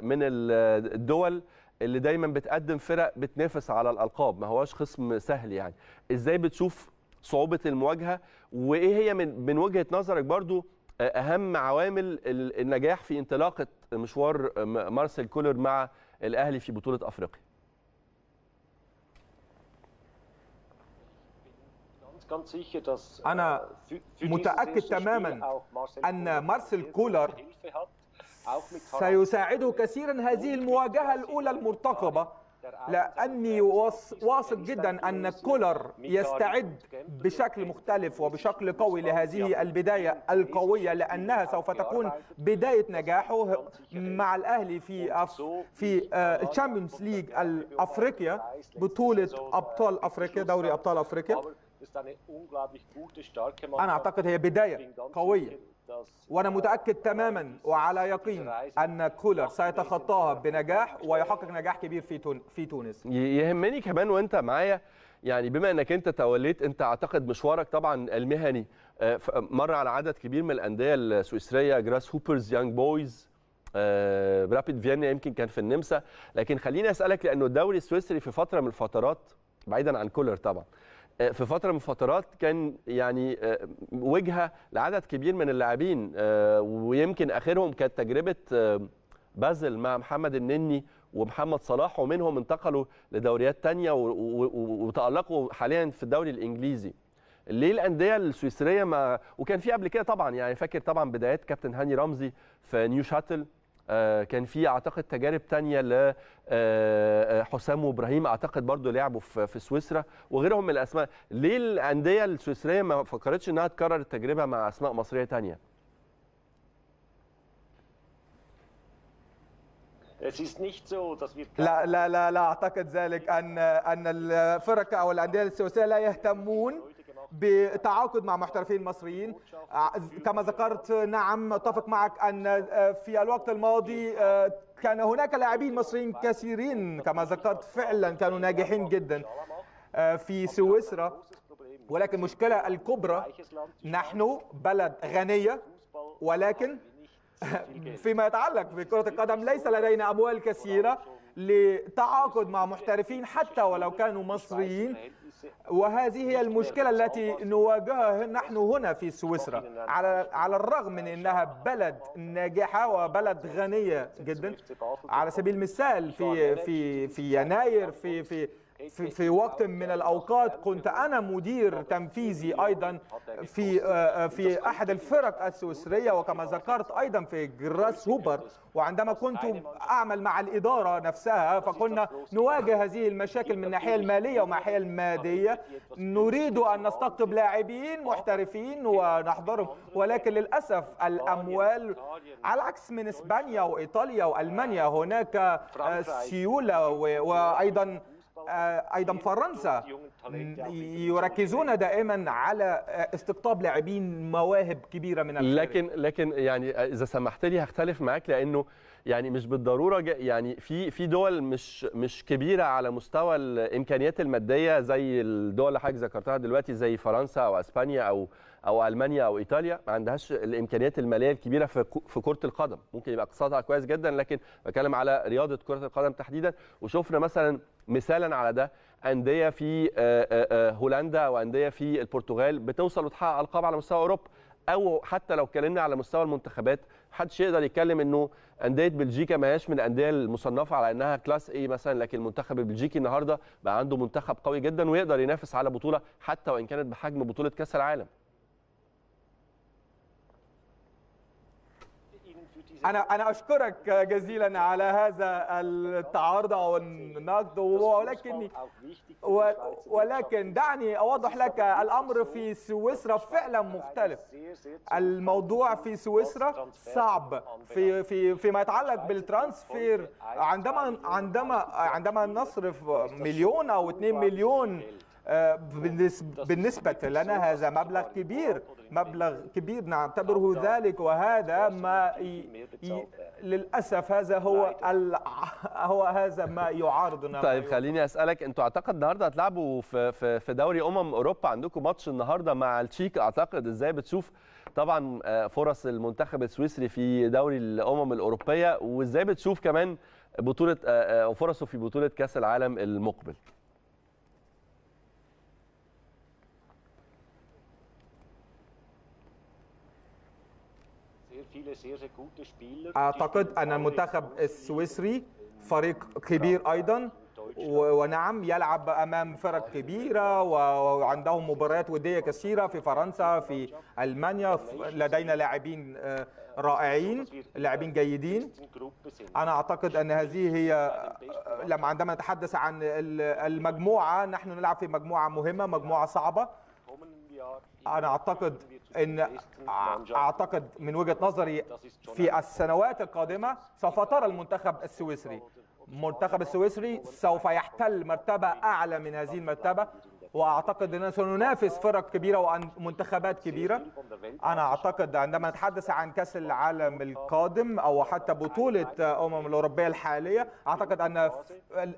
من الدول اللي دايما بتقدم فرق بتنافس على الالقاب ما هواش خصم سهل يعني ازاي بتشوف صعوبه المواجهه وايه هي من من وجهه نظرك برضو اهم عوامل النجاح في انطلاقه مشوار مارسيل كولر مع الاهلي في بطوله افريقيا أنا äh, متأكد تماما أن مارسيل كولر سيساعده كثيرا هذه المواجهة الأولى المرتقبة لأني واثق جدا أن كولر يستعد بشكل مختلف وبشكل قوي لهذه البداية القوية لأنها سوف تكون بداية نجاحه مع الأهلي في في الشامبيونز ليج الأفريقيا بطولة äh, أبطال أفريقيا دوري أبطال أفريقيا أنا أعتقد هي بداية قوية وأنا متأكد تماما وعلى يقين أن كولر سيتخطاها بنجاح ويحقق نجاح كبير في في تونس يهمني كمان وأنت معايا يعني بما أنك أنت توليت أنت أعتقد مشوارك طبعا المهني آه، مر على عدد كبير من الأندية السويسرية جراس هوبرز يانج بويز رابيد فيينا يمكن كان في النمسا لكن خليني أسألك لأنه الدوري السويسري في فترة من الفترات بعيدا عن كولر طبعا آه، في فتره من الفترات كان يعني آه، وجهه لعدد كبير من اللاعبين آه، ويمكن اخرهم كانت تجربه بازل مع محمد النني ومحمد صلاح ومنهم انتقلوا لدوريات تانية وتألقوا حاليا في الدوري الإنجليزي ليه الأندية السويسرية ما وكان في قبل كده طبعا يعني فاكر طبعا بدايات كابتن هاني رمزي في نيو شاتل آه، كان في اعتقد تجارب تانية لحسام آه، آه، وابراهيم اعتقد برضو لعبوا في سويسرا وغيرهم من الاسماء ليه الانديه السويسريه ما فكرتش انها تكرر التجربه مع اسماء مصريه تانية لا لا لا لا اعتقد ذلك ان ان الفرق او الانديه السويسريه لا يهتمون بتعاقد مع محترفين مصريين كما ذكرت نعم اتفق معك ان آه، في الوقت الماضي آه، كان هناك لاعبين مصريين كثيرين كما ذكرت فعلا كانوا ناجحين جدا آه، في سويسرا ولكن المشكله الكبرى نحن بلد غنيه ولكن *laughs* فيما يتعلق بكره القدم ليس لدينا اموال كثيره لتعاقد مع محترفين حتى ولو كانوا مصريين وهذه هي المشكلة التي نواجهها نحن هنا في سويسرا على الرغم من انها بلد ناجحة وبلد غنية جدا على سبيل المثال في في في يناير في في في, في وقت من الاوقات كنت انا مدير تنفيذي ايضا في آه، آه، في احد الفرق السويسريه وكما ذكرت ايضا في جراس هوبر وعندما كنت اعمل مع الاداره نفسها فكنا نواجه هذه المشاكل من الناحيه الماليه ومن الناحيه الماديه نريد ان نستقطب لاعبين محترفين ونحضرهم ولكن للاسف الاموال على العكس من اسبانيا وايطاليا والمانيا هناك آه، سيوله وايضا آه، ايضا فرنسا يركزون دائما على آه، استقطاب لاعبين مواهب كبيره من الخارج. لكن لكن يعني آه، اذا سمحت لي هختلف معاك لانه يعني مش بالضروره يعني في في دول مش مش كبيره على مستوى الامكانيات الماديه زي الدول اللي حضرتك ذكرتها دلوقتي زي فرنسا او اسبانيا او او المانيا او ايطاليا ما عندهاش الامكانيات الماليه الكبيره في في كره القدم ممكن يبقى اقتصادها كويس جدا لكن بتكلم على رياضه كره القدم تحديدا وشفنا مثلا مثالا على ده انديه في آه، آه، آه، هولندا وانديه في البرتغال بتوصل وتحقق القاب على مستوى اوروبا او حتى لو اتكلمنا على مستوى المنتخبات محدش يقدر يتكلم انه انديه بلجيكا ما هياش من الانديه المصنفه على انها كلاس اي مثلا لكن المنتخب البلجيكي النهارده بقى عنده منتخب قوي جدا ويقدر ينافس على بطوله حتى وان كانت بحجم بطوله كاس العالم انا انا اشكرك جزيلا على هذا التعارض او النقد ولكني ولكن دعني اوضح لك الامر في سويسرا فعلا مختلف الموضوع في سويسرا صعب في في فيما يتعلق بالترانسفير عندما عندما عندما نصرف مليون او 2 مليون آه، بالنسبة لنا هذا مبلغ كبير مبلغ كبير نعتبره ذلك وهذا ما ي... ي... للأسف هذا هو ال... هو هذا ما يعارضنا *laughs* طيب خليني أسألك أنتوا أعتقد النهاردة هتلعبوا في, في, في دوري أمم أوروبا عندكم ماتش النهاردة مع التشيك أعتقد إزاي بتشوف طبعا آه، فرص المنتخب السويسري في دوري الأمم الأوروبية وإزاي بتشوف كمان بطولة آه، وفرصه في بطولة كأس العالم المقبل اعتقد ah, ان المنتخب السويسري فريق كبير ايضا ونعم يلعب امام فرق كبيره وعندهم مباريات وديه كثيره في فرنسا في المانيا لدينا لاعبين آه، رائعين لاعبين جيدين انا اعتقد ان هذه هي آه، لما عندما نتحدث عن المجموعه نحن نلعب في مجموعه مهمه مجموعه صعبه انا اعتقد ان اعتقد من وجهه نظري في السنوات القادمه سوف ترى المنتخب السويسري المنتخب السويسري سوف يحتل مرتبه اعلى من هذه المرتبه واعتقد اننا سننافس فرق كبيره ومنتخبات كبيره انا اعتقد عندما نتحدث عن كاس العالم القادم او حتى بطوله امم الاوروبيه الحاليه اعتقد ان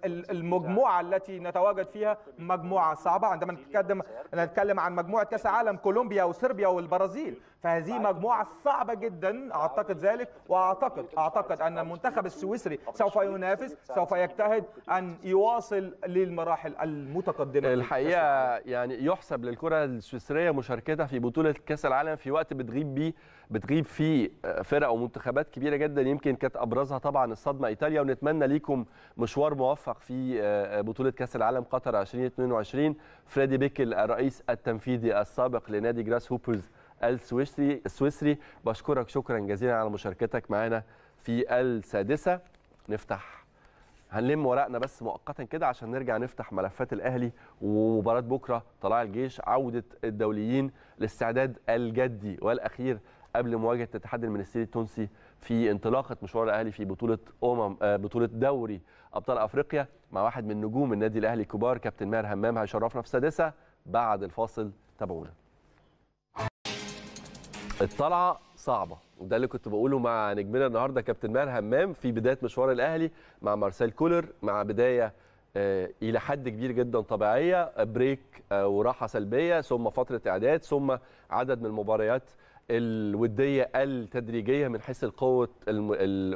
المجموعه التي نتواجد فيها مجموعه صعبه عندما نتكلم نتكلم عن مجموعه كاس العالم كولومبيا وصربيا والبرازيل فهذه طيب. مجموعة صعبة جدا أعتقد ذلك وأعتقد أعتقد أن المنتخب السويسري سوف ينافس سوف يجتهد أن يواصل للمراحل المتقدمة الحقيقة يعني يحسب للكرة السويسرية مشاركتها في بطولة كأس العالم في وقت بتغيب بيه بتغيب فيه فرق ومنتخبات كبيرة جدا يمكن كانت أبرزها طبعا الصدمة إيطاليا ونتمنى ليكم مشوار موفق في آه، بطولة كأس العالم قطر 2022 فريدي بيكل الرئيس التنفيذي السابق لنادي جراس هوبرز السويسري السويسري بشكرك شكرا جزيلا على مشاركتك معانا في السادسه نفتح هنلم ورقنا بس مؤقتا كده عشان نرجع نفتح ملفات الاهلي ومباراه بكره طلاع الجيش عوده الدوليين الاستعداد الجدي والاخير قبل مواجهه الاتحاد المنستيري التونسي في انطلاقه مشوار الاهلي في بطوله امم آه، بطوله دوري ابطال افريقيا مع واحد من نجوم النادي الاهلي الكبار كابتن ماهر همام هيشرفنا في السادسه بعد الفاصل تابعونا الطلعه صعبه وده اللي كنت بقوله مع نجمنا النهارده كابتن ماهر همام في بدايه مشوار الاهلي مع مارسيل كولر مع بدايه آه، الى حد كبير جدا طبيعيه بريك آه، وراحه سلبيه ثم فتره اعداد ثم عدد من المباريات الوديه التدريجيه من حيث القوه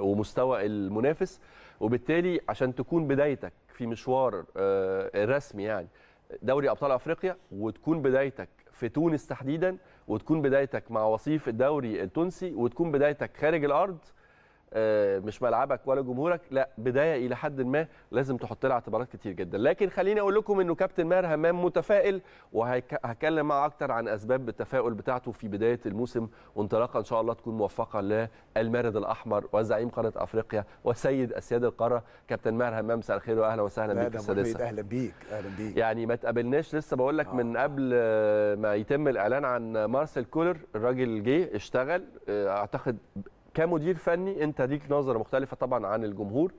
ومستوى المنافس وبالتالي عشان تكون بدايتك في مشوار آه، رسمي يعني دوري ابطال افريقيا وتكون بدايتك في تونس تحديدا وتكون بدايتك مع وصيف الدوري التونسي وتكون بدايتك خارج الارض آه، مش ملعبك ولا جمهورك لا بدايه الى حد ما لازم تحط لها اعتبارات كتير جدا لكن خليني اقول لكم انه كابتن ماهر همام متفائل وهتكلم معاه اكتر عن اسباب التفاؤل بتاعته في بدايه الموسم وانطلاقه ان شاء الله تكون موفقه للمارد الاحمر وزعيم قاره افريقيا وسيد اسياد القاره كابتن ماهر همام مساء الخير واهلا وسهلا بيك اهلا بيك اهلا بيك يعني ما تقابلناش لسه بقول لك آه. من قبل ما يتم الاعلان عن مارسيل كولر الراجل جه اشتغل آه، اعتقد كمدير فني انت ليك نظره مختلفه طبعا عن الجمهور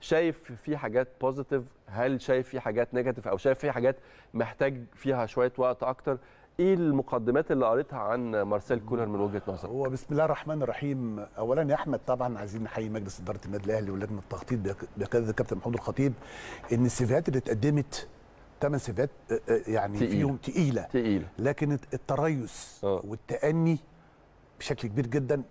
شايف في حاجات بوزيتيف هل شايف في حاجات نيجاتيف او شايف في حاجات محتاج فيها شويه وقت اكتر ايه المقدمات اللي قريتها عن مارسيل كولر من وجهه نظرك؟ هو بسم الله الرحمن الرحيم اولا يا احمد طبعا عايزين نحيي مجلس اداره النادي الاهلي ولجنه التخطيط بقياده الكابتن محمود الخطيب ان السيفيهات اللي اتقدمت ثمان سيفيهات آه، آه، يعني تقيلة. فيهم تقيله تقيله لكن التريث آه. والتاني بشكل كبير جدا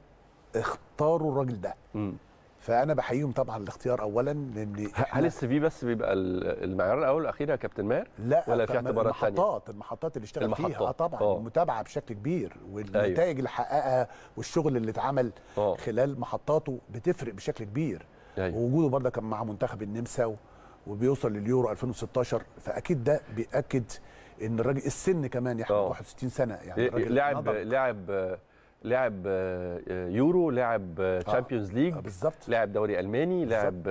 اختاروا الراجل ده مم. فانا بحييهم طبعا الاختيار اولا لان هل السي في بس بيبقى المعيار الاول والاخير يا كابتن ماهر لا ولا في اعتبارات ثانيه المحطات المحطات اللي اشتغل المحطات. فيها طبعا آه. المتابعه بشكل كبير والنتائج أيوه. اللي حققها والشغل اللي اتعمل آه. خلال محطاته بتفرق بشكل كبير أيوه. ووجوده برده كان مع منتخب النمسا وبيوصل لليورو 2016 فاكيد ده بياكد ان الراجل السن كمان يا آه. 61 سنه يعني الراجل لاعب لاعب لعب آه، آه، يورو لعب تشامبيونز آه. ليج آه، بالظبط لعب دوري الماني لعب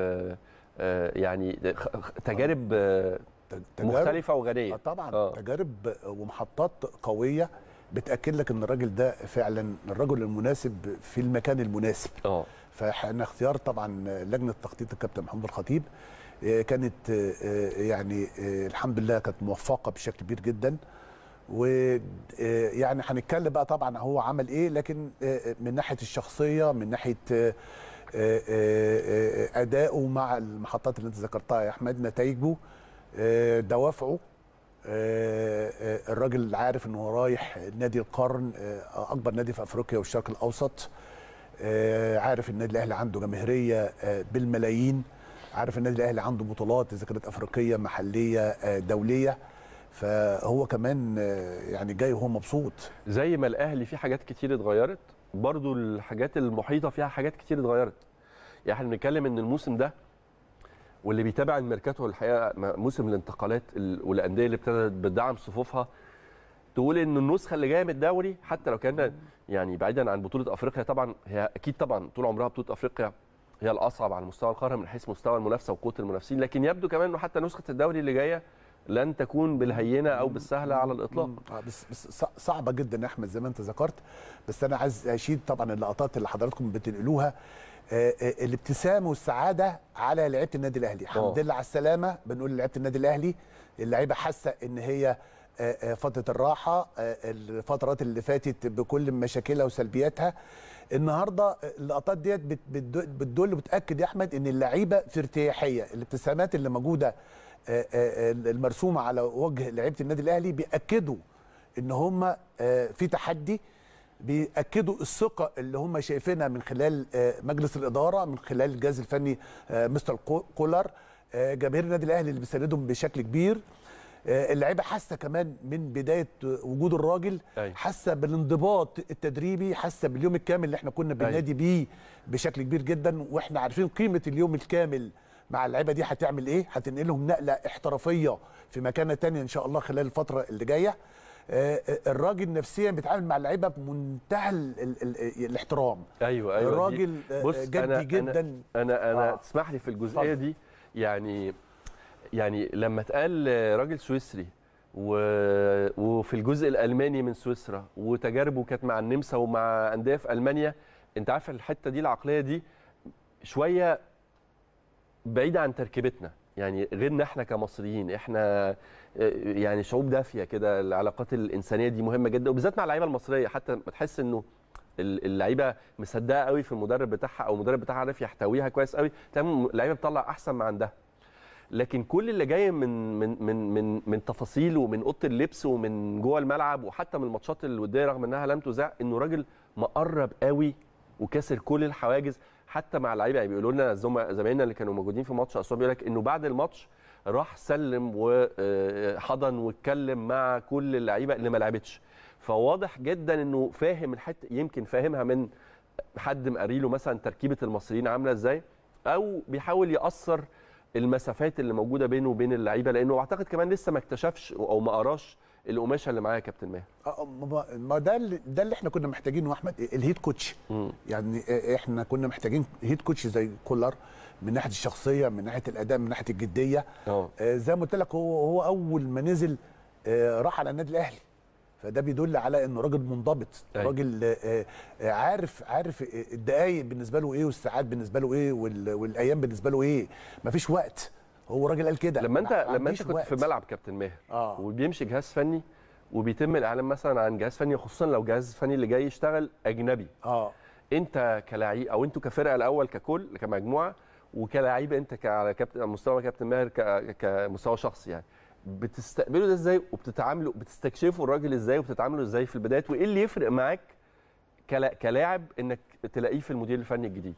يعني تجارب مختلفة وغنية طبعا آه. تجارب ومحطات قوية بتأكد لك ان الراجل ده فعلا الرجل المناسب في المكان المناسب اه فاحنا اختيار طبعا لجنة تخطيط الكابتن محمود الخطيب كانت يعني الحمد لله كانت موفقة بشكل كبير جدا ويعني آه، هنتكلم بقى طبعا هو عمل ايه لكن آه، آه، من ناحيه الشخصيه من ناحيه اداؤه مع المحطات اللي انت ذكرتها يا احمد نتائجه دوافعه الراجل عارف انه رايح نادي القرن اكبر نادي في افريقيا والشرق الاوسط عارف النادي الاهلي عنده جماهيريه بالملايين عارف النادي الاهلي عنده بطولات اذا كانت افريقيه محليه دوليه فهو كمان يعني جاي وهو مبسوط زي ما الاهلي في حاجات كتير اتغيرت برضو الحاجات المحيطه فيها حاجات كتير اتغيرت يعني احنا بنتكلم ان الموسم ده واللي بيتابع الميركاتو الحقيقه موسم الانتقالات والانديه اللي ابتدت بدعم صفوفها تقول ان النسخه اللي جايه من الدوري حتى لو كان يعني بعيدا عن بطوله افريقيا طبعا هي اكيد طبعا طول عمرها بطوله افريقيا هي الاصعب على مستوى القاره من حيث مستوى المنافسه وقوه المنافسين لكن يبدو كمان انه حتى نسخه الدوري اللي جايه لن تكون بالهينه او بالسهله على الاطلاق آه، بس, بس صعبه جدا يا احمد زي ما انت ذكرت بس انا عايز اشيد طبعا اللقطات اللي حضراتكم بتنقلوها آه، آه، الابتسام والسعاده على لعيبه النادي الاهلي الحمد لله على السلامه بنقول لعيبه النادي الاهلي اللعيبه حاسه ان هي فتره الراحه الفترات اللي فاتت بكل مشاكلها وسلبياتها النهارده اللقطات ديت بتدل وبتاكد يا احمد ان اللعيبه في ارتياحيه الابتسامات اللي موجوده آه، آه، آه، المرسومه على وجه لعيبه النادي الاهلي بياكدوا ان هم في تحدي بياكدوا الثقه اللي هم شايفينها من خلال مجلس الاداره من خلال الجهاز الفني مستر كولر جماهير النادي الاهلي اللي بيساندهم بشكل كبير اللعيبه حاسه كمان من بدايه وجود الراجل حاسه بالانضباط التدريبي حاسه باليوم الكامل اللي احنا كنا بننادي بيه بشكل كبير جدا واحنا عارفين قيمه اليوم الكامل مع اللعيبه دي هتعمل ايه هتنقلهم نقله احترافيه في مكانه ثانيه ان شاء الله خلال الفتره اللي جايه آه، آه، الراجل نفسيا بيتعامل مع اللعيبه بمنتهى ال ال ال الاحترام ايوه ايوه الراجل آه، جدي أنا جدا انا انا آه. تسمح لي في الجزئيه دي يعني يعني لما اتقال راجل سويسري و... وفي الجزء الالماني من سويسرا وتجاربه كانت مع النمسا ومع انديه في المانيا انت عارف الحته دي العقليه دي شويه بعيد عن تركيبتنا يعني غيرنا احنا كمصريين احنا آه، يعني شعوب دافيه كده العلاقات الانسانيه دي مهمه جدا وبالذات مع اللعيبه المصريه حتى ما تحس انه اللعيبه مصدقه قوي في المدرب بتاعها او المدرب بتاعها عارف يحتويها كويس قوي تمام اللعيبه بتطلع احسن ما عندها لكن كل اللي جاي من من من من, من تفاصيل ومن اوضه اللبس ومن جوه الملعب وحتى من الماتشات الوديه رغم انها لم تذاع انه راجل مقرب قوي وكسر كل الحواجز حتى مع اللعيبه يعني بيقولوا لنا زمايلنا اللي كانوا موجودين في ماتش اسوان بيقول لك انه بعد الماتش راح سلم وحضن آه، واتكلم مع كل اللعيبه اللي ما لعبتش فواضح جدا انه فاهم الحته يمكن فاهمها من حد مقاريله مثلا تركيبه المصريين عامله ازاي او بيحاول ياثر المسافات اللي موجوده بينه وبين اللعيبه لانه اعتقد كمان لسه ما اكتشفش او ما قراش القماشه اللي معايا يا كابتن ماهر آه، آه، ما ده ده اللي احنا كنا محتاجينه احمد الهيد كوتش يعني آه، احنا كنا محتاجين هيد كوتش زي كولر من ناحيه الشخصيه من ناحيه الاداء من ناحيه الجديه أوه. آه زي ما قلت لك هو هو اول ما نزل راح على النادي الاهلي فده بيدل على انه راجل منضبط أي. أيوة. راجل عارف عارف الدقايق بالنسبه له ايه والساعات بالنسبه له ايه والايام بالنسبه له ايه مفيش وقت هو راجل قال كده لما انت لما انت كنت وقت. في ملعب كابتن ماهر آه. وبيمشي جهاز فني وبيتم الاعلان مثلا عن جهاز فني خصوصا لو جهاز فني اللي جاي يشتغل اجنبي اه انت كلاعب او انتوا كفرقه الاول ككل كمجموعه وكلاعب انت على كابتن مستوى كابتن ماهر كمستوى شخصي يعني بتستقبلوا ده ازاي وبتتعاملوا بتستكشفوا الراجل ازاي وبتتعاملوا ازاي في البدايات وايه اللي يفرق معاك كلاعب انك تلاقيه في المدير الفني الجديد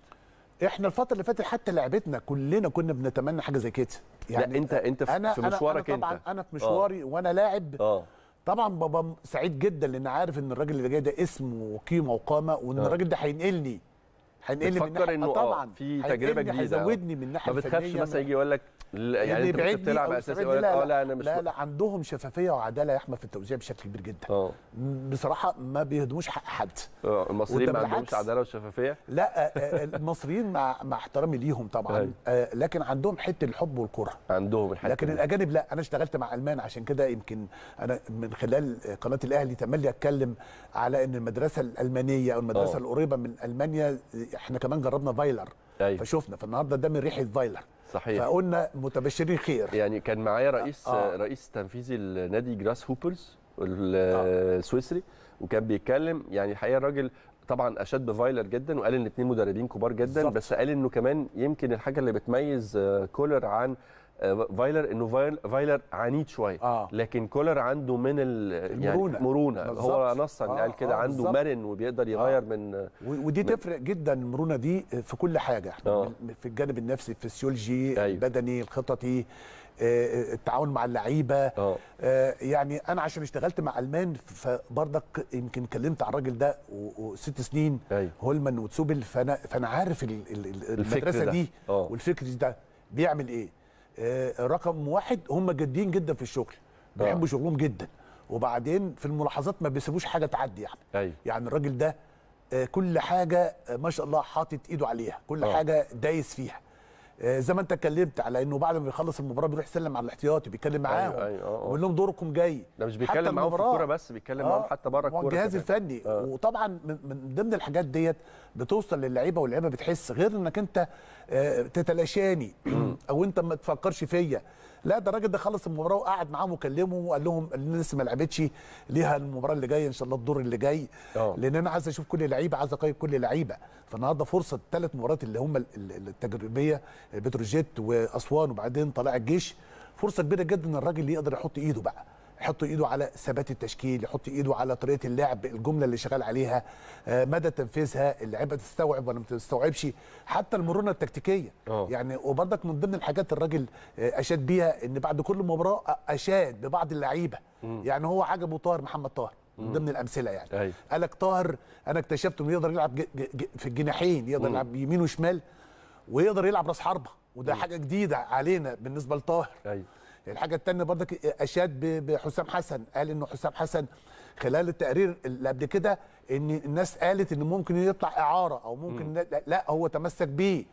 احنا الفتره اللي فاتت حتى لعبتنا كلنا كنا بنتمنى حاجه زي كده يعني لا انت انت في, أنا في مشوارك أنا طبعا انت انا في آه. مشواري أوه. وانا لاعب آه. طبعا بابا سعيد جدا لان عارف ان الراجل اللي جاي ده اسم وقيمه وقامه وان آه. الراجل ده هينقلني هينقلني من ناحيه طبعا في تجربه جديده هيزودني من ناحيه ما بتخافش مثلا يجي يقول لك يعني انت بعيد تلعب اساسي ولا لا, لا, لا انا مش لا, لا عندهم شفافيه وعداله يا احمد في التوزيع بشكل كبير جدا أوه. بصراحه ما بيهدموش حق حد اه المصريين ما عندهمش عداله وشفافيه لا آه، آه، آه، المصريين مع مع احترامي ليهم طبعا أيوه. آه لكن عندهم حته الحب والكره عندهم الحته لكن الاجانب لا انا اشتغلت مع المان عشان كده يمكن انا من خلال قناه الاهلي تملي اتكلم على ان المدرسه الالمانيه او المدرسه القريبه من المانيا احنا كمان جربنا فايلر أيوه. فشفنا فالنهارده ده من ريحه فايلر صحيح فقلنا متبشرين خير يعني كان معايا رئيس آه. رئيس تنفيذي لنادي جراس هوبرز آه. السويسري وكان بيتكلم يعني الحقيقه الراجل طبعا اشاد بفايلر جدا وقال ان الاثنين مدربين كبار جدا بالزبط. بس قال انه كمان يمكن الحاجه اللي بتميز آه، كولر عن فايلر انه فايلر عنيد شويه آه. لكن كولر عنده من المرونه يعني مرونه بالزبط. هو نصا آه قال كده آه عنده بالزبط. مرن وبيقدر آه. يغير آه. من ودي من تفرق جدا المرونه دي في كل حاجه آه. في الجانب النفسي الفسيولوجي أيوه. البدني الخططي آه، آه، التعاون مع اللعيبه يعني انا عشان اشتغلت مع المان فبرضك يمكن كلمت على الراجل ده وست سنين أيوه. هولمان وتسوبل فانا فانا عارف المدرسه دي والفكر ده بيعمل ايه آه، رقم واحد هم جادين جدا في الشغل بيحبوا آه. شغلهم جدا وبعدين في الملاحظات ما بيسيبوش حاجه تعدي يعني أي. أيوه. يعني الراجل ده آه، كل حاجه ما شاء الله حاطط ايده عليها كل أوه. حاجه دايس فيها آه، زي ما انت اتكلمت على انه بعد ما بيخلص المباراه بيروح يسلم على الاحتياطي بيتكلم أيوة، معاهم أيوة أيوة ويقول لهم دوركم جاي ده مش بيتكلم معاهم في الكوره بس بيتكلم آه. معاهم حتى بره الكوره والجهاز الفني أوه. وطبعا من ضمن الحاجات ديت بتوصل للعيبه واللعيبه بتحس غير انك انت تتلاشاني او انت ما تفكرش فيا لا ده الراجل ده خلص المباراه وقعد معاهم وكلمهم وقال لهم لسه ما لعبتش ليها المباراه اللي جايه ان شاء الله الدور اللي جاي أوه. لان انا عايز اشوف كل لعيبه عايز اقيم كل لعيبه فالنهارده فرصه الثلاث مباريات اللي هم التجريبيه بتروجيت واسوان وبعدين طلائع الجيش فرصه كبيره جدا ان الراجل يقدر يحط ايده بقى يحط ايده على ثبات التشكيل يحط ايده على طريقه اللعب الجمله اللي شغال عليها آه، مدى تنفيذها اللعيبه تستوعب ولا ما تستوعبش حتى المرونه التكتيكيه أوه. يعني وبرضك من ضمن الحاجات الراجل آه، اشاد بيها ان بعد كل مباراه آه، اشاد ببعض اللعيبه يعني هو عجبه طاهر محمد طاهر من ضمن الامثله يعني أيوه. قال قالك طاهر انا اكتشفت انه يقدر يلعب في الجناحين يقدر يلعب يمين وشمال ويقدر يلعب راس حربه وده م. حاجه جديده علينا بالنسبه لطاهر ايوه الحاجه الثانيه برضك اشاد بحسام حسن قال انه حسام حسن خلال التقرير اللي قبل كده ان الناس قالت ان ممكن يطلع اعاره او ممكن م. لا, هو تمسك بيه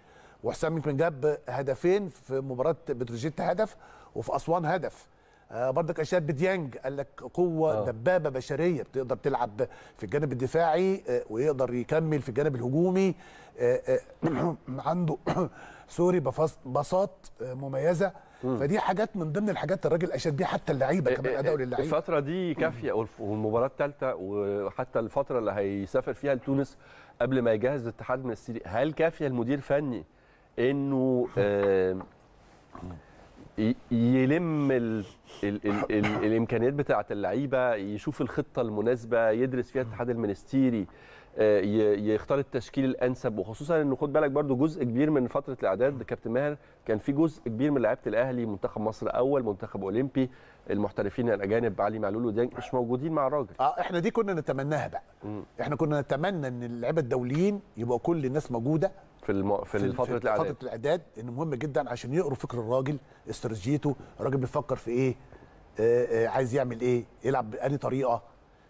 وحسام يمكن جاب هدفين في مباراه بتروجيت هدف وفي اسوان هدف آه، برضك اشاد بديانج قال لك قوه أوه. دبابه بشريه بتقدر تلعب في الجانب الدفاعي آه، ويقدر يكمل في الجانب الهجومي آه، *clears throat* عنده *clears throat* سوري بساط مميزه فدي حاجات من ضمن الحاجات الراجل اشاد بيها حتى اللعيبه إيه، كمان إيه، اداؤه إيه، للعيبه الفتره دي كافيه والمباراه الثالثه وحتى الفتره اللي هيسافر فيها لتونس قبل ما يجهز الاتحاد من السيري هل كافيه المدير الفني انه آه، يلم يلم الـ الـ الـ الـ الامكانيات بتاعه اللعيبه يشوف الخطه المناسبه يدرس فيها الاتحاد المنستيري آه، يختار التشكيل الانسب وخصوصا ان خد بالك برضو جزء كبير من فتره الاعداد كابتن ماهر كان في جزء كبير من لعيبه الاهلي منتخب مصر اول منتخب اولمبي المحترفين الاجانب علي معلول وديانج مش موجودين مع الراجل اه احنا دي كنا نتمناها بقى م. احنا كنا نتمنى ان اللعيبه الدوليين يبقى كل الناس موجوده في الم... في, في فتره الاعداد فتره الاعداد ان مهم جدا عشان يقروا فكر الراجل استراتيجيته الراجل بيفكر في ايه آه آه عايز يعمل ايه يلعب بأي طريقه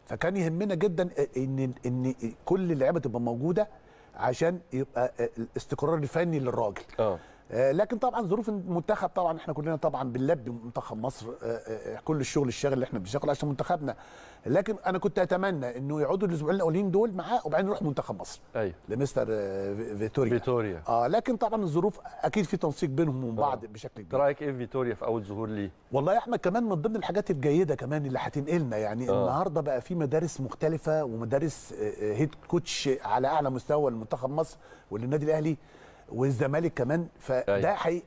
فكان يهمنا جدا ان ان كل اللعيبه تبقى موجوده عشان يبقى الاستقرار الفني للراجل اه آه، لكن طبعا ظروف المنتخب طبعا احنا كلنا طبعا بنلبي منتخب مصر آه، آه، كل الشغل الشاغل اللي احنا بنشتغله عشان منتخبنا لكن انا كنت اتمنى انه يقعدوا الاسبوعين الاولين دول معاه وبعدين نروح منتخب مصر ايوه لمستر فيتوريا فيتوريا اه لكن طبعا الظروف اكيد في تنسيق بينهم وبين بعض بشكل كبير إيه رايك ايه فيتوريا في اول ظهور ليه والله يا احمد كمان من ضمن الحاجات الجيده كمان اللي هتنقلنا يعني أوه. النهارده بقى في مدارس مختلفه ومدارس هيد كوتش على اعلى مستوى لمنتخب مصر وللنادي الاهلي والزمالك كمان فده أيوة. حقيقي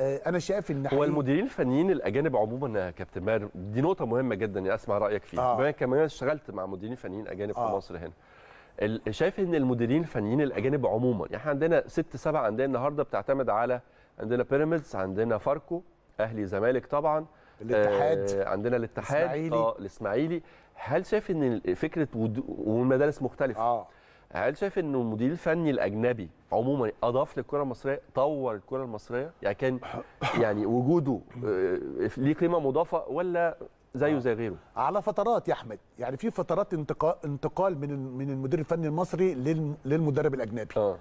آه، انا شايف ان هو المديرين الفنيين الاجانب عموما يا كابتن ماهر دي نقطه مهمه جدا يعني اسمع رايك فيها آه. كمان اشتغلت مع مديرين فنيين اجانب آه. في مصر هنا شايف ان المديرين الفنيين الاجانب عموما يعني احنا عندنا ست سبع عندنا النهارده بتعتمد على عندنا بيراميدز عندنا فاركو اهلي زمالك طبعا الاتحاد آه عندنا الاتحاد الاسماعيلي اه الاسماعيلي هل شايف ان فكره ومدارس والمدارس مختلفه آه. هل شايف انه المدير الفني الاجنبي عموما اضاف للكره المصريه طور الكره المصريه يعني كان *coughs* يعني وجوده آه، ليه قيمه مضافه ولا زيه زي غيره على فترات يا احمد يعني في فترات انتقال انتقال من من المدير الفني المصري للمدرب الاجنبي اه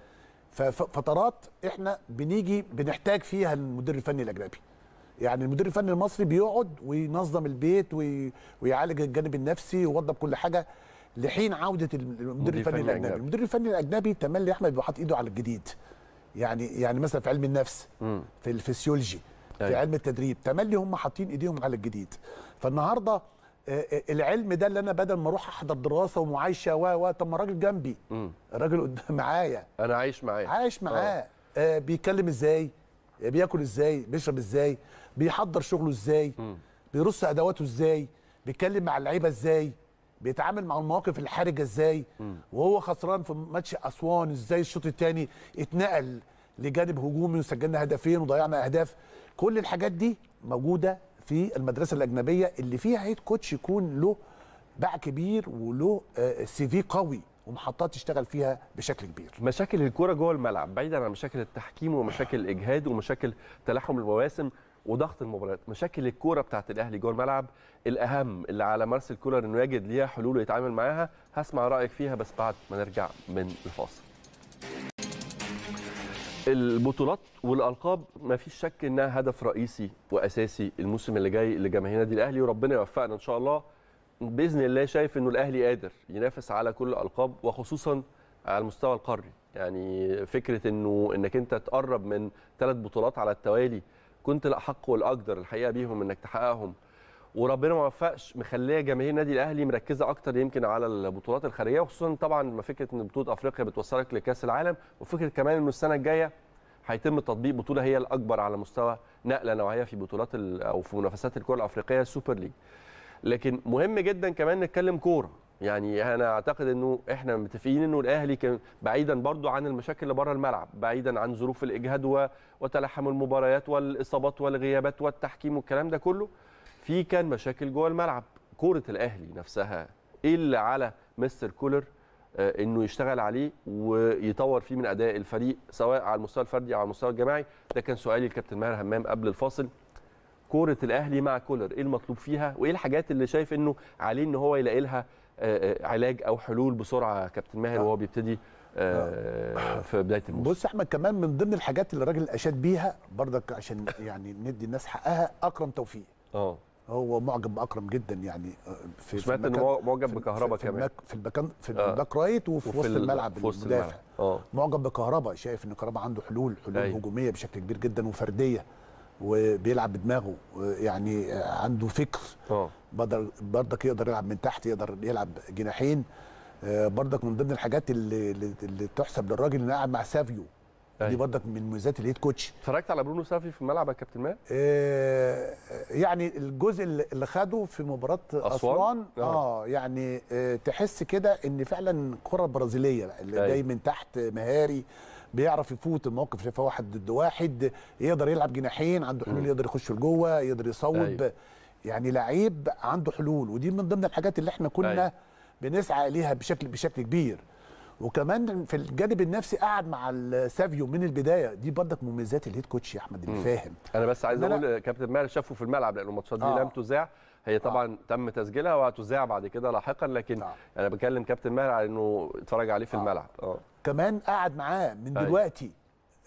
ففترات احنا بنيجي بنحتاج فيها المدير الفني الاجنبي يعني المدير الفني المصري بيقعد وينظم البيت ويعالج الجانب النفسي ويوضب كل حاجه لحين عوده المدير الفني الاجنبي المدير الفني الاجنبي تملي احمد بيحط ايده على الجديد يعني يعني مثلا في علم النفس مم. في الفسيولوجي في أيوة. علم التدريب تملي هم حاطين ايديهم على الجديد فالنهارده آه، آه، العلم ده اللي انا بدل ما اروح احضر دراسه ومعايشه و و طب ما الراجل جنبي الراجل قدام *laughs* معايا انا عايش معاه عايش آه. معاه آه بيتكلم ازاي بياكل ازاي بيشرب ازاي بيحضر شغله ازاي بيرص ادواته ازاي بيتكلم مع اللعيبه ازاي بيتعامل مع المواقف الحرجه ازاي وهو خسران في ماتش اسوان ازاي الشوط الثاني اتنقل لجانب هجومي وسجلنا هدفين وضيعنا اهداف كل الحاجات دي موجوده في المدرسه الاجنبيه اللي فيها هيد كوتش يكون له باع كبير وله آه، سي في قوي ومحطات تشتغل فيها بشكل كبير مشاكل الكوره جوه الملعب بعيدا عن مشاكل التحكيم ومشاكل الاجهاد ومشاكل تلاحم المواسم وضغط المباريات مشاكل الكوره بتاعت الاهلي جوه الملعب الاهم اللي على مارسيل كولر انه يجد ليها حلول ويتعامل معاها هسمع رايك فيها بس بعد ما نرجع من الفاصل البطولات والالقاب ما فيش شك انها هدف رئيسي واساسي الموسم اللي جاي لجماهير النادي الاهلي وربنا يوفقنا ان شاء الله باذن الله شايف انه الاهلي قادر ينافس على كل الالقاب وخصوصا على المستوى القاري يعني فكره انه انك انت تقرب من ثلاث بطولات على التوالي كنت الاحق والاقدر الحقيقه بيهم انك تحققهم وربنا ما وفقش مخليه جماهير النادي الاهلي مركزه اكتر يمكن على البطولات الخارجيه وخصوصا طبعا ما فكره ان بطوله افريقيا بتوصلك لكاس العالم وفكره كمان انه السنه الجايه هيتم تطبيق بطوله هي الاكبر على مستوى نقله نوعيه في بطولات او في منافسات الكره الافريقيه السوبر ليج لكن مهم جدا كمان نتكلم كوره يعني انا اعتقد انه احنا متفقين انه الاهلي كان بعيدا برضو عن المشاكل اللي بره الملعب بعيدا عن ظروف الاجهاد وتلحم المباريات والاصابات والغيابات والتحكيم والكلام ده كله في كان مشاكل جوه الملعب كوره الاهلي نفسها ايه اللي على مستر كولر آه، انه يشتغل عليه ويطور فيه من اداء الفريق سواء على المستوى الفردي او على المستوى الجماعي ده كان سؤالي للكابتن ماهر همام قبل الفاصل كوره الاهلي مع كولر ايه المطلوب فيها وايه الحاجات اللي شايف انه عليه ان هو يلاقي لها آه، آه، علاج او حلول بسرعه كابتن ماهر نعم. وهو بيبتدي آه، نعم. في بدايه الموسم بص احمد كمان من ضمن الحاجات اللي الراجل اشاد بيها برضك عشان يعني ندي الناس حقها اكرم توفيق اه هو معجب باكرم جدا يعني في سمعت انه معجب بكهرباء كمان في المكان في الباك رايت وفي وسط الملعب المدافع معجب بكهرباء شايف ان كهرباء عنده حلول حلول أيوه. هجوميه بشكل كبير جدا وفرديه وبيلعب بدماغه يعني عنده فكر اه برضك يقدر يلعب من تحت يقدر يلعب جناحين آه، برضك من ضمن الحاجات اللي اللي تحسب للراجل اللي قاعد مع سافيو دي أيوة. برضك من مميزات الهيد كوتش اتفرجت على برونو سافيو في الملعب يا كابتن ماهر؟ آه، يعني الجزء اللي خده في مباراه اسوان, آه. اه, يعني تحس كده ان فعلا كره برازيليه اللي أيوة. جاي من تحت مهاري آه بيعرف يفوت الموقف شايفه واحد ضد واحد يقدر يلعب جناحين عنده حلول يقدر يخش لجوه يقدر يصوب أيوة. يعني لعيب عنده حلول ودي من ضمن الحاجات اللي احنا كنا أيوة. بنسعى اليها بشكل بشكل كبير وكمان في الجانب النفسي قعد مع سافيو من البدايه دي برضك مميزات الهيد كوتش يا احمد اللي فاهم انا بس عايز اقول كابتن ماهر شافه في الملعب لان الماتشات دي آه. لم تذاع هي آه. طبعا آه. تم تسجيلها وهتذاع بعد كده لاحقا لكن آه. انا بكلم كابتن ماهر على انه اتفرج عليه في آه. الملعب اه كمان قعد معاه من طيب. دلوقتي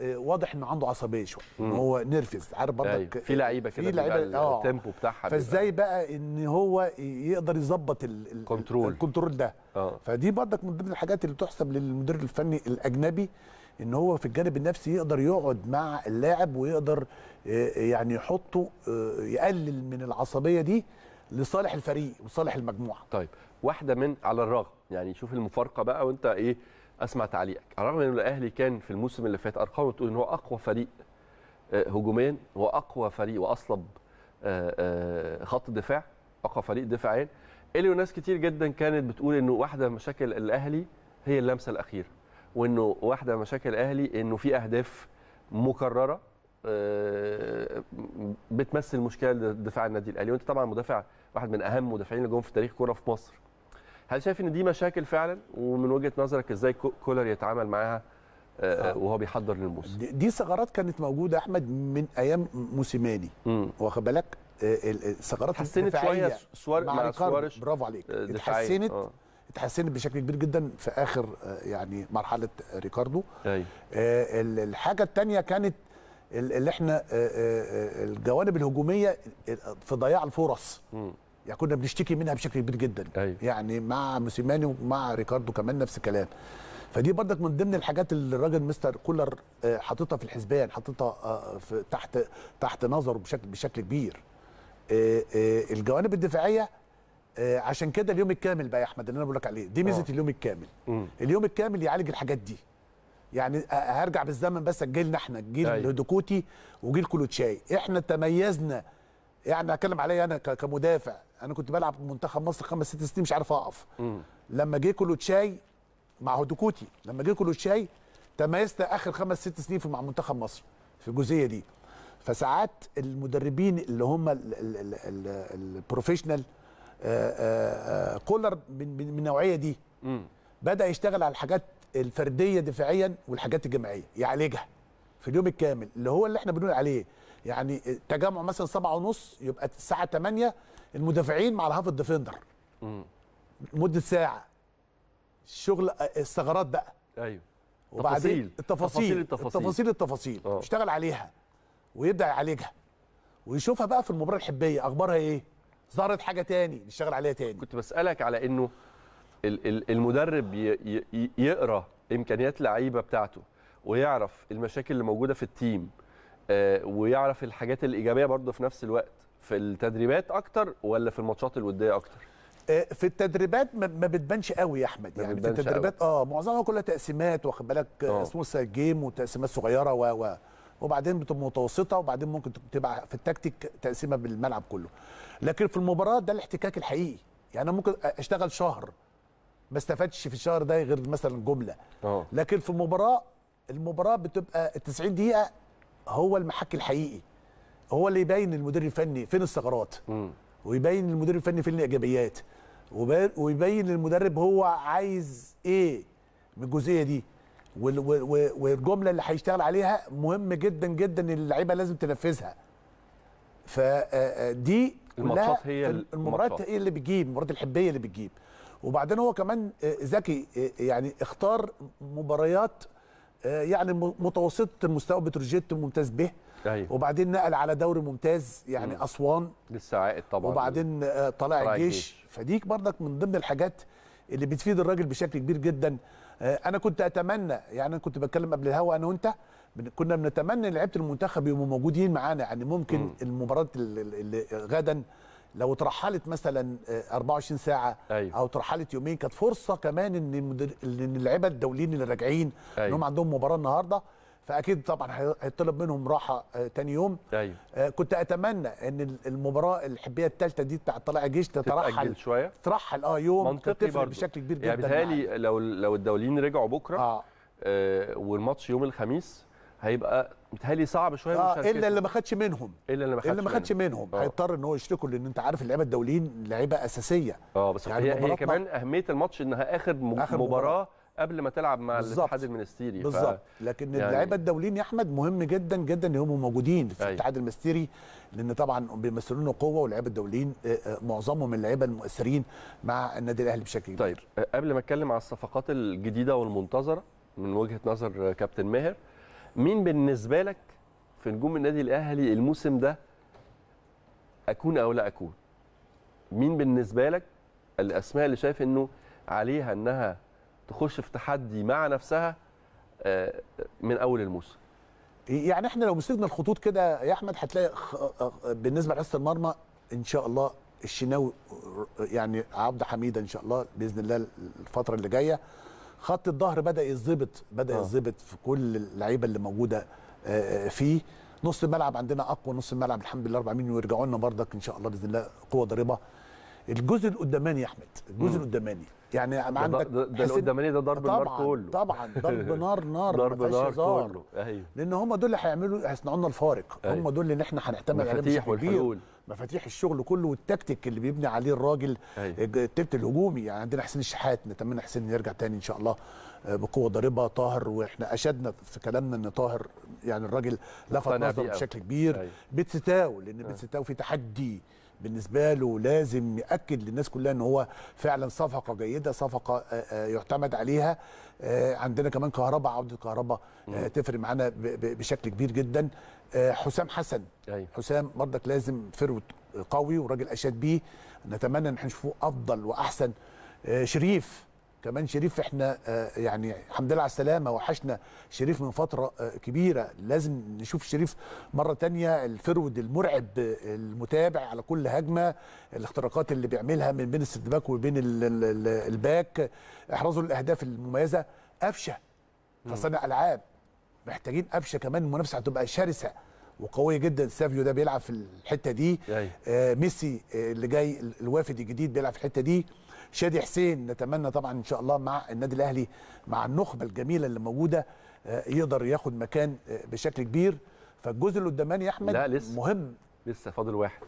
آه، واضح انه عنده عصبيه شويه هو نرفز عارف برضك أيوه. في لعيبه كده في لعيبه آه. التيمبو بتاعها فازاي بقى ان هو يقدر يظبط الكنترول الكنترول ده آه. فدي برضك من ضمن الحاجات اللي تحسب للمدير الفني الاجنبي ان هو في الجانب النفسي يقدر يقعد مع اللاعب ويقدر آه، يعني يحطه آه، يقلل من العصبيه دي لصالح الفريق وصالح المجموعه طيب واحده من على الرغم يعني شوف المفارقه بقى وانت ايه اسمع تعليقك على الرغم ان الاهلي كان في الموسم اللي فات ارقامه بتقول ان هو اقوى فريق آه، هجوميا واقوى فريق واصلب آه، آه، خط دفاع اقوى فريق دفاعيا اللي ناس كتير جدا كانت بتقول انه واحده من مشاكل الاهلي هي اللمسه الاخيره وانه واحده من مشاكل الاهلي انه في اهداف مكرره بتمثل مشكله دفاع النادي الاهلي وانت طبعا مدافع واحد من اهم مدافعين اللي جم في تاريخ كوره في مصر هل شايف ان دي مشاكل فعلا ومن وجهه نظرك ازاي كولر يتعامل معاها آه، آه، وهو بيحضر للموسم دي ثغرات كانت موجوده احمد من ايام موسيماني واخد بالك آه، الثغرات اتحسنت شويه سوار مع, سوارش برافو عليك اتحسنت اتحسنت بشكل كبير جدا في اخر يعني مرحله ريكاردو ايوه الحاجه الثانيه كانت اللي احنا الجوانب الهجوميه في ضياع الفرص م. يعني كنا بنشتكي منها بشكل كبير جدا أيوة. يعني مع موسيماني ومع ريكاردو كمان نفس الكلام فدي برضك من ضمن الحاجات اللي الراجل مستر كولر آه، حاططها في الحسبان حاططها آه، في تحت تحت نظره بشكل بشكل كبير آه، الجوانب الدفاعيه عشان كده اليوم الكامل بقى يا احمد اللي انا بقول لك عليه دي ميزه اليوم الكامل اليوم الكامل يعالج الحاجات دي يعني هرجع بالزمن بس لجيلنا احنا جيل أيوة. هدوكوتي وجيل كلوتشاي احنا تميزنا يعني اتكلم عليا انا كمدافع انا كنت بلعب منتخب مصر خمس ست سنين مش عارف اقف لما جه كلوتشاي مع هدوكوتي لما جه كلوتشاي تميزت اخر خمس ست سنين في مع منتخب مصر في الجزئيه دي فساعات المدربين اللي هم البروفيشنال كولر آه، آه، آه، من النوعيه دي بدا يشتغل على الحاجات الفرديه دفاعيا والحاجات الجماعيه يعالجها يعني في اليوم الكامل اللي هو اللي احنا بنقول عليه يعني تجمع مثلا سبعة ونص يبقى الساعة 8 المدافعين مع الهاف الديفندر مده ساعه الشغل الثغرات بقى ايوه وبعدين التفاصيل التفاصيل التفاصيل التفاصيل, التفاصيل. أوه. يشتغل عليها ويبدا يعالجها ويشوفها بقى في المباراه الحبيه اخبارها ايه ظهرت حاجه تاني نشتغل عليها تاني كنت بسالك على انه المدرب يقرا امكانيات لعيبه بتاعته ويعرف المشاكل اللي موجوده في التيم آه، ويعرف الحاجات الايجابيه برضه في نفس الوقت في التدريبات اكتر ولا في الماتشات الوديه اكتر آه، في التدريبات ما بتبانش قوي يا احمد يعني في التدريبات قوي. اه معظمها كلها تقسيمات واخد بالك آه، آه. اسمه جيم وتقسيمات صغيره و و وبعدين بتبقى متوسطه وبعدين ممكن تبقى في التكتيك تقسيمه بالملعب كله لكن في المباراه ده الاحتكاك الحقيقي يعني انا ممكن اشتغل شهر ما استفدتش في الشهر ده غير مثلا جمله أوه. لكن في المباراه المباراه بتبقى ال 90 دقيقه هو المحك الحقيقي هو اللي يبين المدير الفني فين الثغرات ويبين المدير الفني فين الايجابيات ويبين للمدرب هو عايز ايه من الجزئيه دي والجمله اللي هيشتغل عليها مهم جدا جدا اللعيبه لازم تنفذها فدي آه، آه، الماتشات هي المباريات هي اللي بتجيب المباريات الحبيه اللي بتجيب وبعدين هو كمان ذكي آه، يعني اختار مباريات يعني متوسطه المستوى بتروجيت ممتاز به أيوه. وبعدين نقل على دوري ممتاز يعني مم. اسوان لسه عائد طبعا وبعدين آه، طلع الجيش. الجيش فديك برضك من ضمن الحاجات اللي بتفيد الراجل بشكل كبير جدا آه، انا كنت اتمنى يعني انا كنت بتكلم قبل الهوا انا وانت كنا بنتمنى لعيبه المنتخب يبقوا موجودين معانا يعني ممكن مم. المباراه اللي غدا لو ترحلت مثلا 24 آه، ساعه أيوة. او ترحلت يومين كانت فرصه كمان ان ان اللعيبه الدوليين اللي راجعين أيوة. انهم عندهم مباراه النهارده فاكيد طبعا هيطلب منهم راحه آه، تاني يوم أيوة. آه، كنت اتمنى ان المباراه الحبيه الثالثه دي بتاع طلائع الجيش تترحل شويه تترحل اه يوم تفرق بشكل كبير يعني جدا يعني بيتهيألي لو لو الدوليين رجعوا بكره آه. آه والماتش يوم الخميس هيبقى بيتهيألي صعب شويه آه الا اللي ما خدش منهم الا اللي ما خدش اللي ما خدش منهم آه. هيضطر ان هو يشتكوا لان انت عارف اللعيبه الدوليين لعيبه اساسيه اه بس يعني هي, هي كمان اهميه الماتش انها اخر, آخر مباراه, مباراة. قبل ما تلعب مع الاتحاد المنستيري بالظبط ف... لكن يعني... اللعيبه الدوليين يا احمد مهم جدا جدا ان هم موجودين في أيوه. الاتحاد المنستيري لان طبعا بيمثلون قوه واللعيبه الدوليين آه، آه، معظمهم اللعيبه المؤثرين مع النادي الاهلي بشكل كبير طيب آه، قبل ما اتكلم على الصفقات الجديده والمنتظره من وجهه نظر كابتن ماهر مين بالنسبه لك في نجوم النادي الاهلي الموسم ده اكون او لا اكون مين بالنسبه لك الاسماء اللي شايف انه عليها انها تخش في تحدي مع نفسها آه، من اول الموسم يعني احنا لو مسكنا الخطوط كده يا احمد هتلاقي بالنسبه لحراسه المرمى ان شاء الله الشناوي يعني عبد حميده ان شاء الله باذن الله الفتره اللي جايه خط الظهر بدا يتظبط بدا آه. يتظبط في كل اللعيبه اللي موجوده آه، فيه نص الملعب عندنا اقوى نص الملعب الحمد لله 400 ويرجعوا لنا بردك ان شاء الله باذن الله قوه ضاربه الجزء القداماني يا احمد الجزء القداماني يعني عندك ده, ده القداماني ده ضرب نار النار كله طبعا ضرب *laughs* نار نار ضرب نار كله ايوه لان هم دول اللي هيعملوا هيصنعوا لنا الفارق أيوه. هم دول اللي احنا هنعتمد عليهم مفاتيح والحلول مفاتيح الشغل كله والتكتيك اللي بيبني عليه الراجل أيوه. التبت الهجومي يعني عندنا حسين الشحات نتمنى حسين يرجع تاني ان شاء الله آه، بقوه ضاربه طاهر واحنا اشدنا في كلامنا ان طاهر يعني الراجل لفت نظره بشكل كبير أيوه. بيتستاو لان أيوه. بيتستاو في تحدي بالنسبه له لازم ياكد للناس كلها ان هو فعلا صفقه جيده صفقه آه، آه، يعتمد عليها آه، عندنا كمان كهرباء عوده كهرباء تفرق معانا بشكل كبير جدا حسام حسن حسام برضك لازم فرود قوي وراجل اشاد بيه نتمنى ان احنا نشوفه افضل واحسن شريف كمان شريف احنا آه، يعني الحمد لله على السلامه وحشنا شريف من فتره آه، كبيره لازم نشوف شريف مره تانية الفرود المرعب آه، المتابع على كل هجمه الاختراقات اللي بيعملها من بين باك وبين الباك احرازه للاهداف المميزه قفشه كصانع العاب محتاجين قفشه كمان المنافسه هتبقى شرسه وقويه جدا سافيو ده بيلعب في الحته دي آه ميسي اللي جاي الوافد الجديد بيلعب في الحته دي شادي حسين نتمنى طبعا ان شاء الله مع النادي الاهلي مع النخبه الجميله اللي موجوده آه، يقدر ياخد مكان آه، بشكل كبير فالجزء اللي قدامنا يا احمد لا لسه مهم لسه فاضل واحد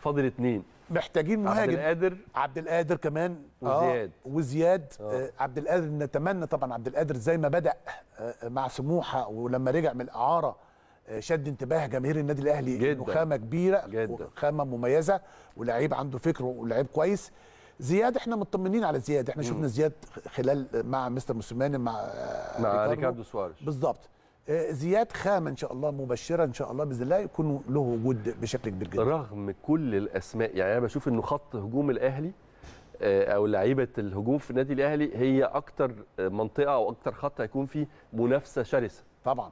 فاضل اثنين محتاجين مهاجم عبد القادر عبد القادر كمان آه، وزياد آه وزياد آه. عبد القادر نتمنى طبعا عبد القادر زي ما بدا مع سموحه ولما رجع من الاعاره شد انتباه جماهير النادي الاهلي جدا خامه كبيره جدا خامه مميزه ولاعيب عنده فكر ولاعيب كويس زياد احنا مطمنين على زياد احنا شفنا زياد خلال مع مستر موسيماني مع آه، مع ريكاردو سواريز بالظبط آه، زياد خامه ان شاء الله مبشره ان شاء الله باذن الله يكون له وجود بشكل كبير جدا رغم كل الاسماء يعني انا بشوف انه خط هجوم الاهلي آه، او لعيبه الهجوم في النادي الاهلي هي اكتر منطقه او اكتر خط هيكون فيه منافسه شرسه طبعا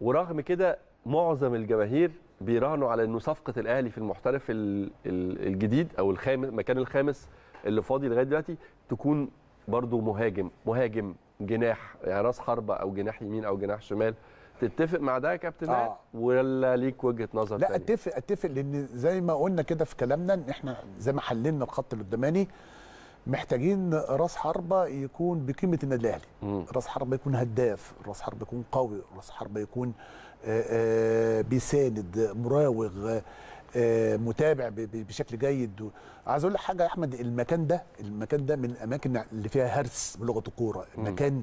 ورغم كده معظم الجماهير بيراهنوا على انه صفقه الاهلي في المحترف الجديد او الخامس المكان الخامس اللي فاضي لغايه دلوقتي تكون برضو مهاجم مهاجم جناح يعني راس حربه او جناح يمين او جناح شمال تتفق مع ده يا كابتن آه. ولا ليك وجهه نظر لا تانية. اتفق اتفق لان زي ما قلنا كده في كلامنا ان احنا زي ما حللنا الخط القداماني محتاجين راس حربه يكون بقيمه النادي الاهلي راس حربه يكون هداف راس حربه يكون قوي راس حربه يكون آه، آه، بيساند مراوغ آه، متابع بشكل جيد عايز اقول لك حاجه يا احمد المكان ده المكان ده من الاماكن اللي فيها هرس بلغه الكوره مكان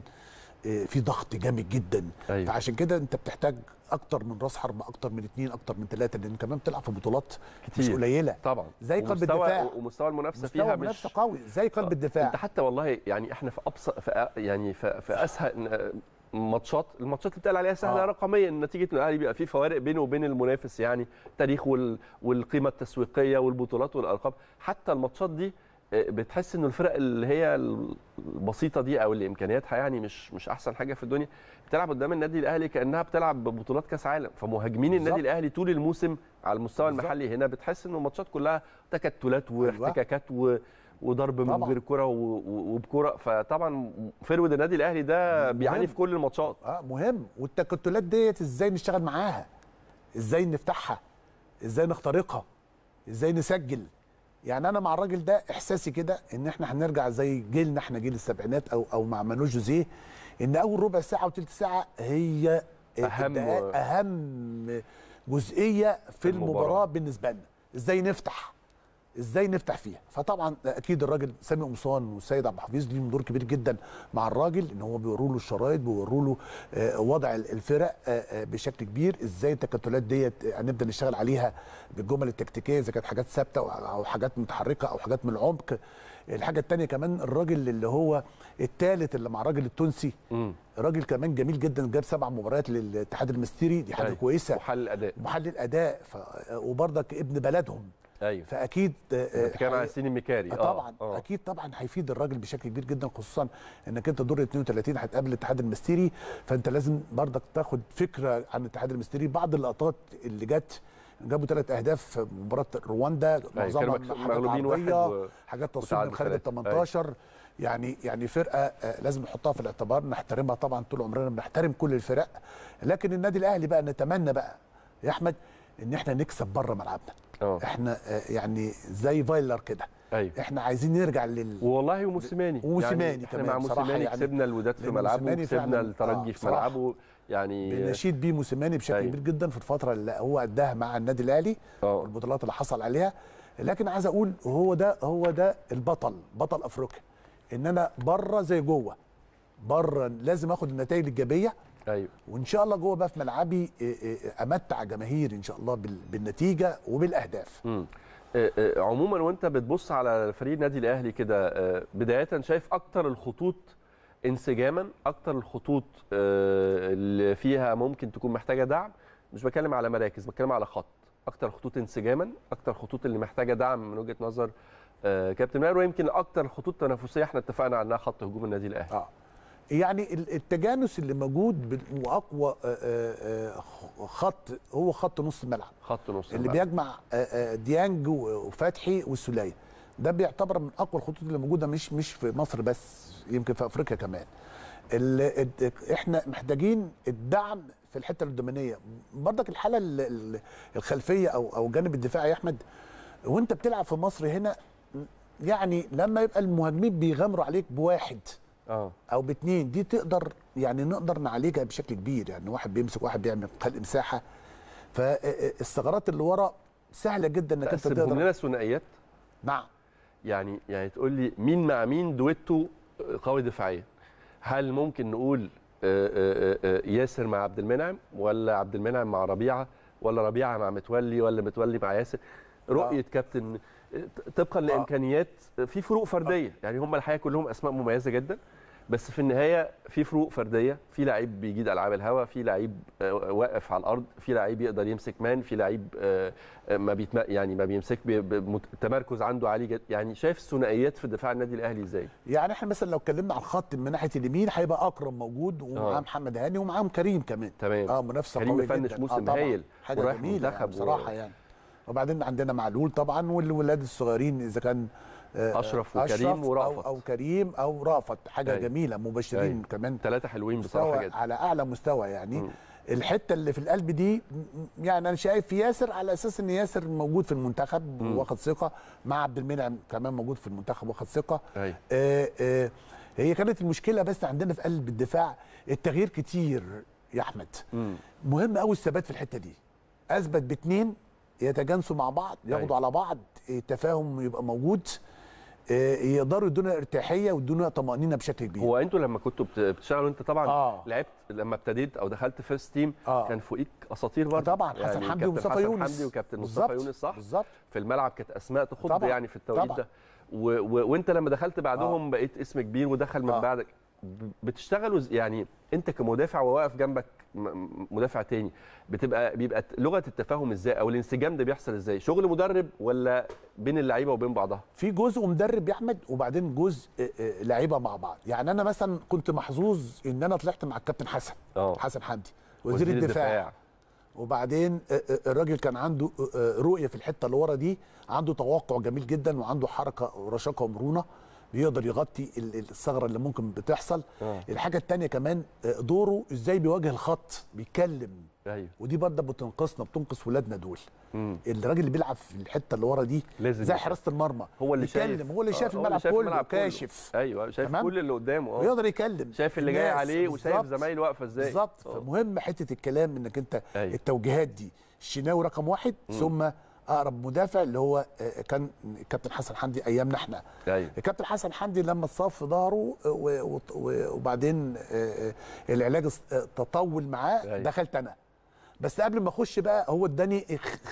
في ضغط جامد جدا أيوة. فعشان كده انت بتحتاج اكتر من راس حرب اكتر من اثنين اكتر من ثلاثه لان كمان بتلعب في بطولات كتير. مش قليله طبعا زي قلب الدفاع ومستوى المنافسه فيها مستوى مش قوي زي قلب الدفاع انت حتى والله يعني احنا في ابسط في يعني في, في اسهل ماتشات الماتشات اللي بتقال عليها سهله آه. رقميا نتيجه ان الاهلي بيبقى فيه فوارق بينه وبين المنافس يعني تاريخ وال... والقيمه التسويقيه والبطولات والالقاب حتى الماتشات دي آه، بتحس ان الفرق اللي هي البسيطه دي او اللي امكانياتها يعني مش مش احسن حاجه في الدنيا بتلعب قدام النادي الاهلي كانها بتلعب ببطولات كاس عالم فمهاجمين بالزبط. النادي الاهلي طول الموسم على المستوى بالزبط. المحلي هنا بتحس ان الماتشات كلها تكتلات أيوة. واحتكاكات و... وضرب من غير كره وبكره فطبعا فرود النادي الاهلي ده بيعاني في كل الماتشات اه مهم والتكتلات ديت ازاي نشتغل معاها ازاي نفتحها ازاي نخترقها ازاي نسجل يعني انا مع الراجل ده احساسي كده ان احنا هنرجع زي جيلنا احنا جيل السبعينات او او مع مانو جوزيه ان اول ربع ساعه وثلث ساعه هي اهم اهم جزئيه في المباراة. المباراه بالنسبه لنا ازاي نفتح ازاي نفتح فيها فطبعا اكيد الراجل سامي قمصان والسيد عبد الحفيظ ليهم دور كبير جدا مع الراجل ان هو بيوروا له الشرايط بيوروا له آه، وضع الفرق آه، آه، بشكل كبير ازاي التكتلات ديت هنبدا نشتغل عليها بالجمل التكتيكيه اذا كانت حاجات ثابته او حاجات متحركه او حاجات من العمق الحاجه الثانيه كمان الراجل اللي هو الثالث اللي مع الراجل التونسي راجل كمان جميل جدا جاب سبع مباريات للاتحاد المستيري دي حاجه طيب. كويسه محلل اداء محلل اداء ف... وبرضك ابن بلدهم ايوه فاكيد آه، آه، كان على سيني ميكاري آه، طبعا أوه. اكيد طبعا هيفيد الراجل بشكل كبير جدا خصوصا انك انت دور 32 هتقابل الاتحاد المستيري فانت لازم برضك تاخد فكره عن الاتحاد المستيري بعض اللقطات اللي جت جابوا ثلاث اهداف في مباراه رواندا أيوة، معظمها حاجات واحد و... حاجات تصوير من خارج أيوة. ال 18 يعني يعني فرقه لازم نحطها في الاعتبار نحترمها طبعا طول عمرنا بنحترم كل الفرق لكن النادي الاهلي بقى نتمنى بقى يا احمد ان احنا نكسب بره ملعبنا أوه. احنا آه، يعني زي فايلر كده أيوة. احنا عايزين نرجع لل والله وموسيماني وموسيماني يعني احنا مع موسيماني يعني كسبنا الوداد في ملعبه وكسبنا الترجي آه في ملعبه يعني بنشيد بيه موسيماني بشكل أيوة. كبير جدا في الفتره اللي هو اداها مع النادي الاهلي آه. والبطولات اللي حصل عليها لكن عايز اقول هو ده هو ده البطل بطل افريقيا ان انا بره زي جوه بره لازم اخد النتائج الايجابيه ايوه وان شاء الله جوه بقى في ملعبي آه، آه، امتع جماهيري ان شاء الله بالنتيجه وبالاهداف م. آه، عموما وانت بتبص على فريق النادي الاهلي كده بدايه شايف اكتر الخطوط انسجاما اكتر الخطوط اللي فيها ممكن تكون محتاجه دعم مش بتكلم على مراكز بتكلم على خط اكتر خطوط انسجاما اكتر خطوط اللي محتاجه دعم من وجهه نظر كابتن ماهر ويمكن اكتر خطوط تنافسيه احنا اتفقنا عنها خط هجوم النادي الاهلي آه. يعني التجانس اللي موجود واقوى آه، آه، آه، خط هو خط نص الملعب خط نص اللي الملعب. بيجمع ديانج وفتحي والسوليه ده بيعتبر من اقوى الخطوط اللي موجوده مش مش في مصر بس يمكن في افريقيا كمان احنا محتاجين الدعم في الحته الهجوميه برضك الحاله الخلفيه او او جانب الدفاعي يا احمد وانت بتلعب في مصر هنا يعني لما يبقى المهاجمين بيغامروا عليك بواحد اه او باتنين دي تقدر يعني نقدر نعالجها بشكل كبير يعني واحد بيمسك واحد بيعمل خلق مساحه فالثغرات اللي ورا سهله جدا انك انت تقدر لنا ثنائيات نعم يعني يعني تقول لي مين مع مين دويتو قوي دفاعيا هل ممكن نقول آه، آه، آه، ياسر مع عبد المنعم ولا عبد المنعم مع ربيعه ولا ربيعه مع متولي ولا متولي مع ياسر رؤيه آه. كابتن طبقا لامكانيات في فروق فرديه آه. يعني هم الحقيقه كلهم اسماء مميزه جدا بس في النهايه في فروق فرديه في لعيب بيجيد العاب الهوا في لعيب آه، واقف على الارض في لعيب يقدر يمسك مان في لعيب آه، آه، ما بيتم يعني ما بيمسك التمركز عنده عالي جدا يعني شايف الثنائيات في دفاع النادي الاهلي ازاي يعني احنا مثلا لو اتكلمنا على الخط من ناحيه اليمين هيبقى اكرم موجود ومعاه محمد هاني ومعاهم كريم كمان تمام اه منافسه قويه جدا كريم مفنش موسم آه هايل ورايح يعني منتخب يعني بصراحه و... يعني وبعدين عندنا معلول طبعا والولاد الصغيرين اذا كان آه، اشرف وكريم أشرف ورأفت أو, او كريم او رأفت حاجه أي. طيب. جميله مبشرين أي. طيب. كمان ثلاثه حلوين بصراحه جدا على اعلى مستوى يعني م. الحته اللي في القلب دي يعني انا شايف في ياسر على اساس ان ياسر موجود في المنتخب واخد ثقه مع عبد المنعم كمان موجود في المنتخب واخد ثقه أيوه. آه آه هي كانت المشكله بس عندنا في قلب الدفاع التغيير كتير يا احمد م. مهم قوي الثبات في الحته دي اثبت باتنين يتجانسوا مع بعض ياخدوا أيوه. على بعض التفاهم يبقى موجود آه، يقدروا يدونا ارتياحيه ويدونا طمانينه بشكل كبير هو انتوا لما كنتوا بتشتغلوا انت طبعا آه. لعبت لما ابتديت او دخلت فيرست تيم آه. كان فوقيك اساطير برضه طبعا يعني حسن حمدي ومصطفى يونس حسن حمدي وكابتن مصطفى يونس صح بالظبط في الملعب كانت اسماء تخض يعني في التوقيت ده و... و... وانت لما دخلت بعدهم آه. بقيت اسم كبير ودخل من آه. بعدك بتشتغلوا يعني انت كمدافع وواقف جنبك مدافع تاني بتبقى بيبقى لغه التفاهم ازاي او الانسجام ده بيحصل ازاي شغل مدرب ولا بين اللعيبه وبين بعضها في جزء مدرب يا احمد وبعدين جزء آه، آه، لعيبه مع بعض يعني انا مثلا كنت محظوظ ان انا طلعت مع الكابتن حسن أوه. حسن حمدي وزير, وزير الدفاع, الدفاع. وبعدين آه، الراجل كان عنده رؤيه في الحته اللي ورا دي عنده توقع جميل جدا وعنده حركه ورشاقه ومرونه بيقدر يغطي الثغره اللي ممكن بتحصل آه. الحاجه الثانيه كمان آه، دوره ازاي بيواجه الخط بيتكلم ايوه ودي برضه بتنقصنا بتنقص ولادنا دول مم. الراجل اللي بيلعب في الحته اللي ورا دي لازم زي حراسه المرمى هو اللي بيتكلم شايف هو اللي آه، شايف الملعب آه. كله كاشف ايوه شايف تمام؟ كل اللي قدامه اه يكلم شايف اللي جاي عليه وشايف زمايله واقفه ازاي بالظبط آه. فمهم حته الكلام انك انت أيوة. التوجيهات دي الشناوي رقم واحد مم. ثم اقرب مدافع اللي هو آه، كان كابتن حسن حمدي ايامنا احنا أيوة. الكابتن حسن حمدي لما اتصاب في ظهره آه، وبعدين آه، العلاج تطول معاه أيوة. دخلت انا بس قبل ما اخش بقى هو اداني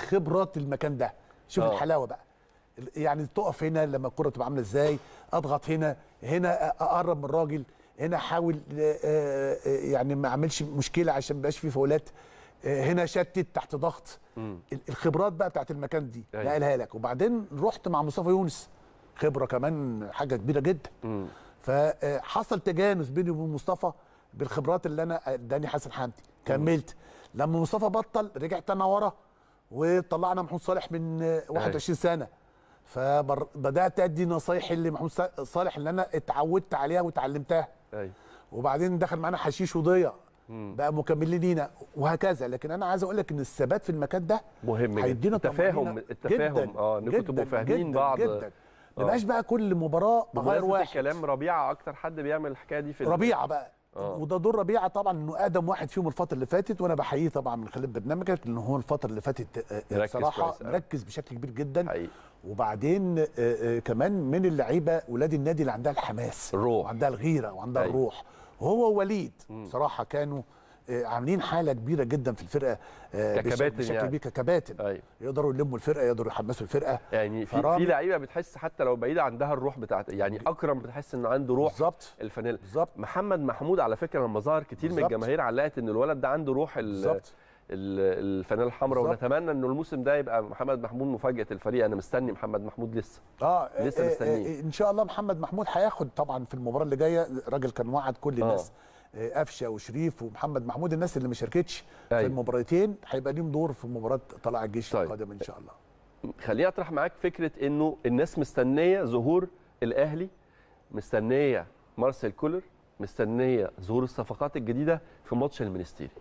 خبرات المكان ده شوف أوه. الحلاوه بقى يعني تقف هنا لما الكره تبقى عامله ازاي اضغط هنا هنا اقرب من الراجل هنا احاول يعني ما اعملش مشكله عشان ما في فاولات هنا شتت تحت ضغط مم. الخبرات بقى بتاعت المكان دي نقلها أيوة. لك وبعدين رحت مع مصطفى يونس خبره كمان حاجه كبيره جدا مم. فحصل آه، تجانس بيني وبين مصطفى بالخبرات اللي انا اداني حسن حمدي كملت لما مصطفى بطل رجعت انا ورا وطلعنا محمود صالح من 21 أيوة. سنه فبدات ادي نصايحي اللي محمود صالح اللي انا اتعودت عليها وتعلمتها ايوه وبعدين دخل معانا حشيش وضيع بقى مكملين لينا وهكذا لكن انا عايز اقول لك ان الثبات في المكان ده مهم هيدينا التفاهم التفاهم اه انكم تبقوا فاهمين بعض جدا ما آه. بقاش بقى كل مباراه بغير واحد كلام ربيعه اكتر حد بيعمل الحكايه دي في ربيعه بقى أوه. وده دور ربيعه طبعا انه اقدم واحد فيهم الفتره اللي فاتت وانا بحييه طبعا من خلال برنامجك لان هو الفتره اللي فاتت آه، آه، بصراحه مركز بشكل كبير جدا حقيقي. وبعدين كمان من اللعيبه ولاد النادي اللي عندها الحماس الروح وعندها الغيره وعندها أي. الروح هو وليد بصراحه كانوا آه، عاملين حاله كبيره جدا في الفرقه آه، ككباتن بشكل يعني. كبير ككباتن أيوة. يقدروا يلموا الفرقه يقدروا يحمسوا الفرقه يعني في, في لعيبه بتحس حتى لو بعيده عندها الروح بتاعت يعني اكرم بتحس ان عنده روح بالظبط الفانيلا بالظبط محمد محمود على فكره لما ظهر كتير بالزبط. من الجماهير علقت ان الولد ده عنده روح بالظبط الفانيلا الحمراء ونتمنى انه الموسم ده يبقى محمد محمود مفاجاه الفريق انا مستني محمد محمود لسه اه لسه آه، آه، مستنيه ان شاء الله محمد محمود هياخد طبعا في المباراه اللي جايه راجل كان وعد كل آه. الناس آه. قفشه وشريف ومحمد محمود الناس اللي ما شاركتش أيوة. في المباراتين هيبقى ليهم دور في مباراه طلع الجيش طيب. القادم ان شاء الله خليني اطرح معاك فكره انه الناس مستنيه ظهور الاهلي مستنيه مارسيل كولر مستنيه ظهور الصفقات الجديده في ماتش المنستيري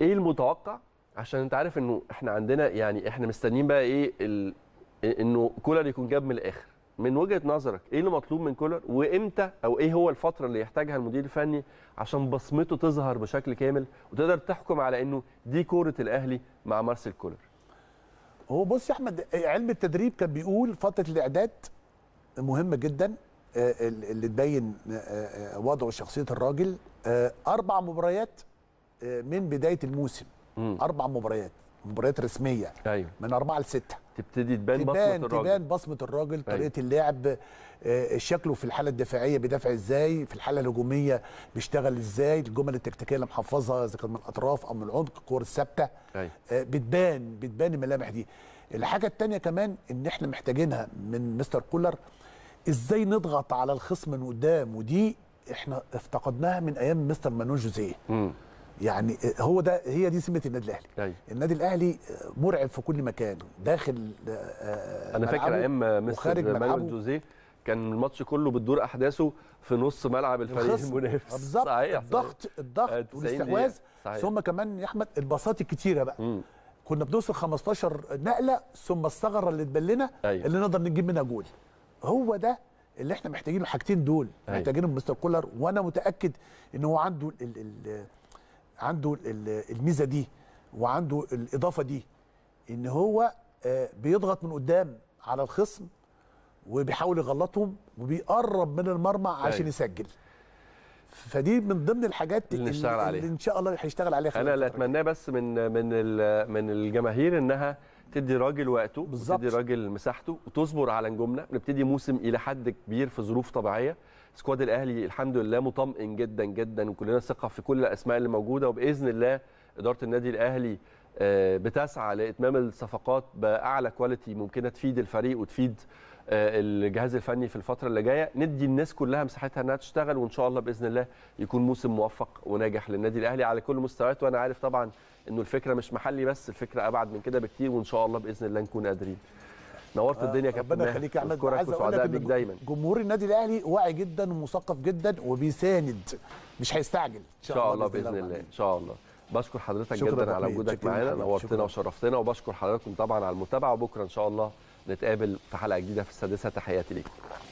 ايه المتوقع عشان انت عارف انه احنا عندنا يعني احنا مستنيين بقى ايه ال... انه كولر يكون جاب من الاخر من وجهه نظرك ايه اللي مطلوب من كولر وامتى او ايه هو الفتره اللي يحتاجها المدير الفني عشان بصمته تظهر بشكل كامل وتقدر تحكم على انه دي كوره الاهلي مع مارسيل كولر هو بص يا احمد علم التدريب كان بيقول فتره الاعداد مهمه جدا آه، اللي تبين آه، آه، وضعه شخصيه الراجل اربع مباريات آه، من بدايه الموسم مم. اربع مباريات مباريات رسميه أيوة. من اربعه لسته تبتدي تبان, تبان بصمه الراجل تبان بصمه الراجل أيوة. طريقه اللعب آه، شكله في الحاله الدفاعيه بيدافع ازاي في الحاله الهجوميه بيشتغل ازاي الجمل التكتيكيه اللي محفظها اذا كان من الاطراف او من العمق الكور الثابته أيوة. آه، بتبان بتبان الملامح دي الحاجه الثانيه كمان ان احنا محتاجينها من مستر كولر ازاي نضغط على الخصم من قدام ودي احنا افتقدناها من ايام مستر مانو جوزيه يعني هو ده هي دي سمه النادي الاهلي أيوة. النادي الاهلي مرعب في كل مكان داخل آه، آه، انا فاكر ايام مستر مانويل جوزيه كان الماتش كله بتدور احداثه في نص ملعب الفريق المنافس بالظبط الضغط الضغط آه، والاستحواذ ثم كمان يا احمد الباصات الكتيره بقى م. كنا بنوصل 15 نقله ثم الثغره اللي تبلنا أيوة. اللي نقدر نجيب منها جول هو ده اللي احنا محتاجينه الحاجتين دول أيوة. محتاجينهم مستر كولر وانا متاكد ان هو عنده الـ الـ عنده الميزه دي وعنده الاضافه دي ان هو آه، بيضغط من قدام على الخصم وبيحاول يغلطهم وبيقرب من المرمى عشان أيوه. يسجل فدي من ضمن الحاجات اللي, اللي, عليها. اللي ان شاء الله هيشتغل عليها انا اللي اتمناه بس من من من الجماهير انها تدي راجل وقته بالظبط تدي راجل مساحته وتصبر على نجومنا نبتدي موسم الى حد كبير في ظروف طبيعيه سكواد الاهلي الحمد لله مطمئن جدا جدا وكلنا ثقه في كل الاسماء اللي موجوده وباذن الله اداره النادي الاهلي آه، بتسعى لاتمام الصفقات باعلى كواليتي ممكنه تفيد الفريق وتفيد آه، الجهاز الفني في الفتره اللي جايه ندي الناس كلها مساحتها انها تشتغل وان شاء الله باذن الله يكون موسم موفق وناجح للنادي الاهلي على كل مستوياته وانا عارف طبعا انه الفكره مش محلي بس الفكره ابعد من كده بكتير وان شاء الله باذن الله نكون قادرين نورت آه، الدنيا كابتن ربنا يخليك يا احمد عايز اقول بيك دايما جمهور النادي الاهلي واعي جدا ومثقف جدا وبيساند مش هيستعجل ان شاء الله باذن الله ان شاء الله بشكر حضرتك جدا على وجودك معانا نورتنا وشرفتنا وبشكر حضراتكم طبعا على المتابعه وبكره ان شاء الله نتقابل في حلقه جديده في السادسه تحياتي ليكم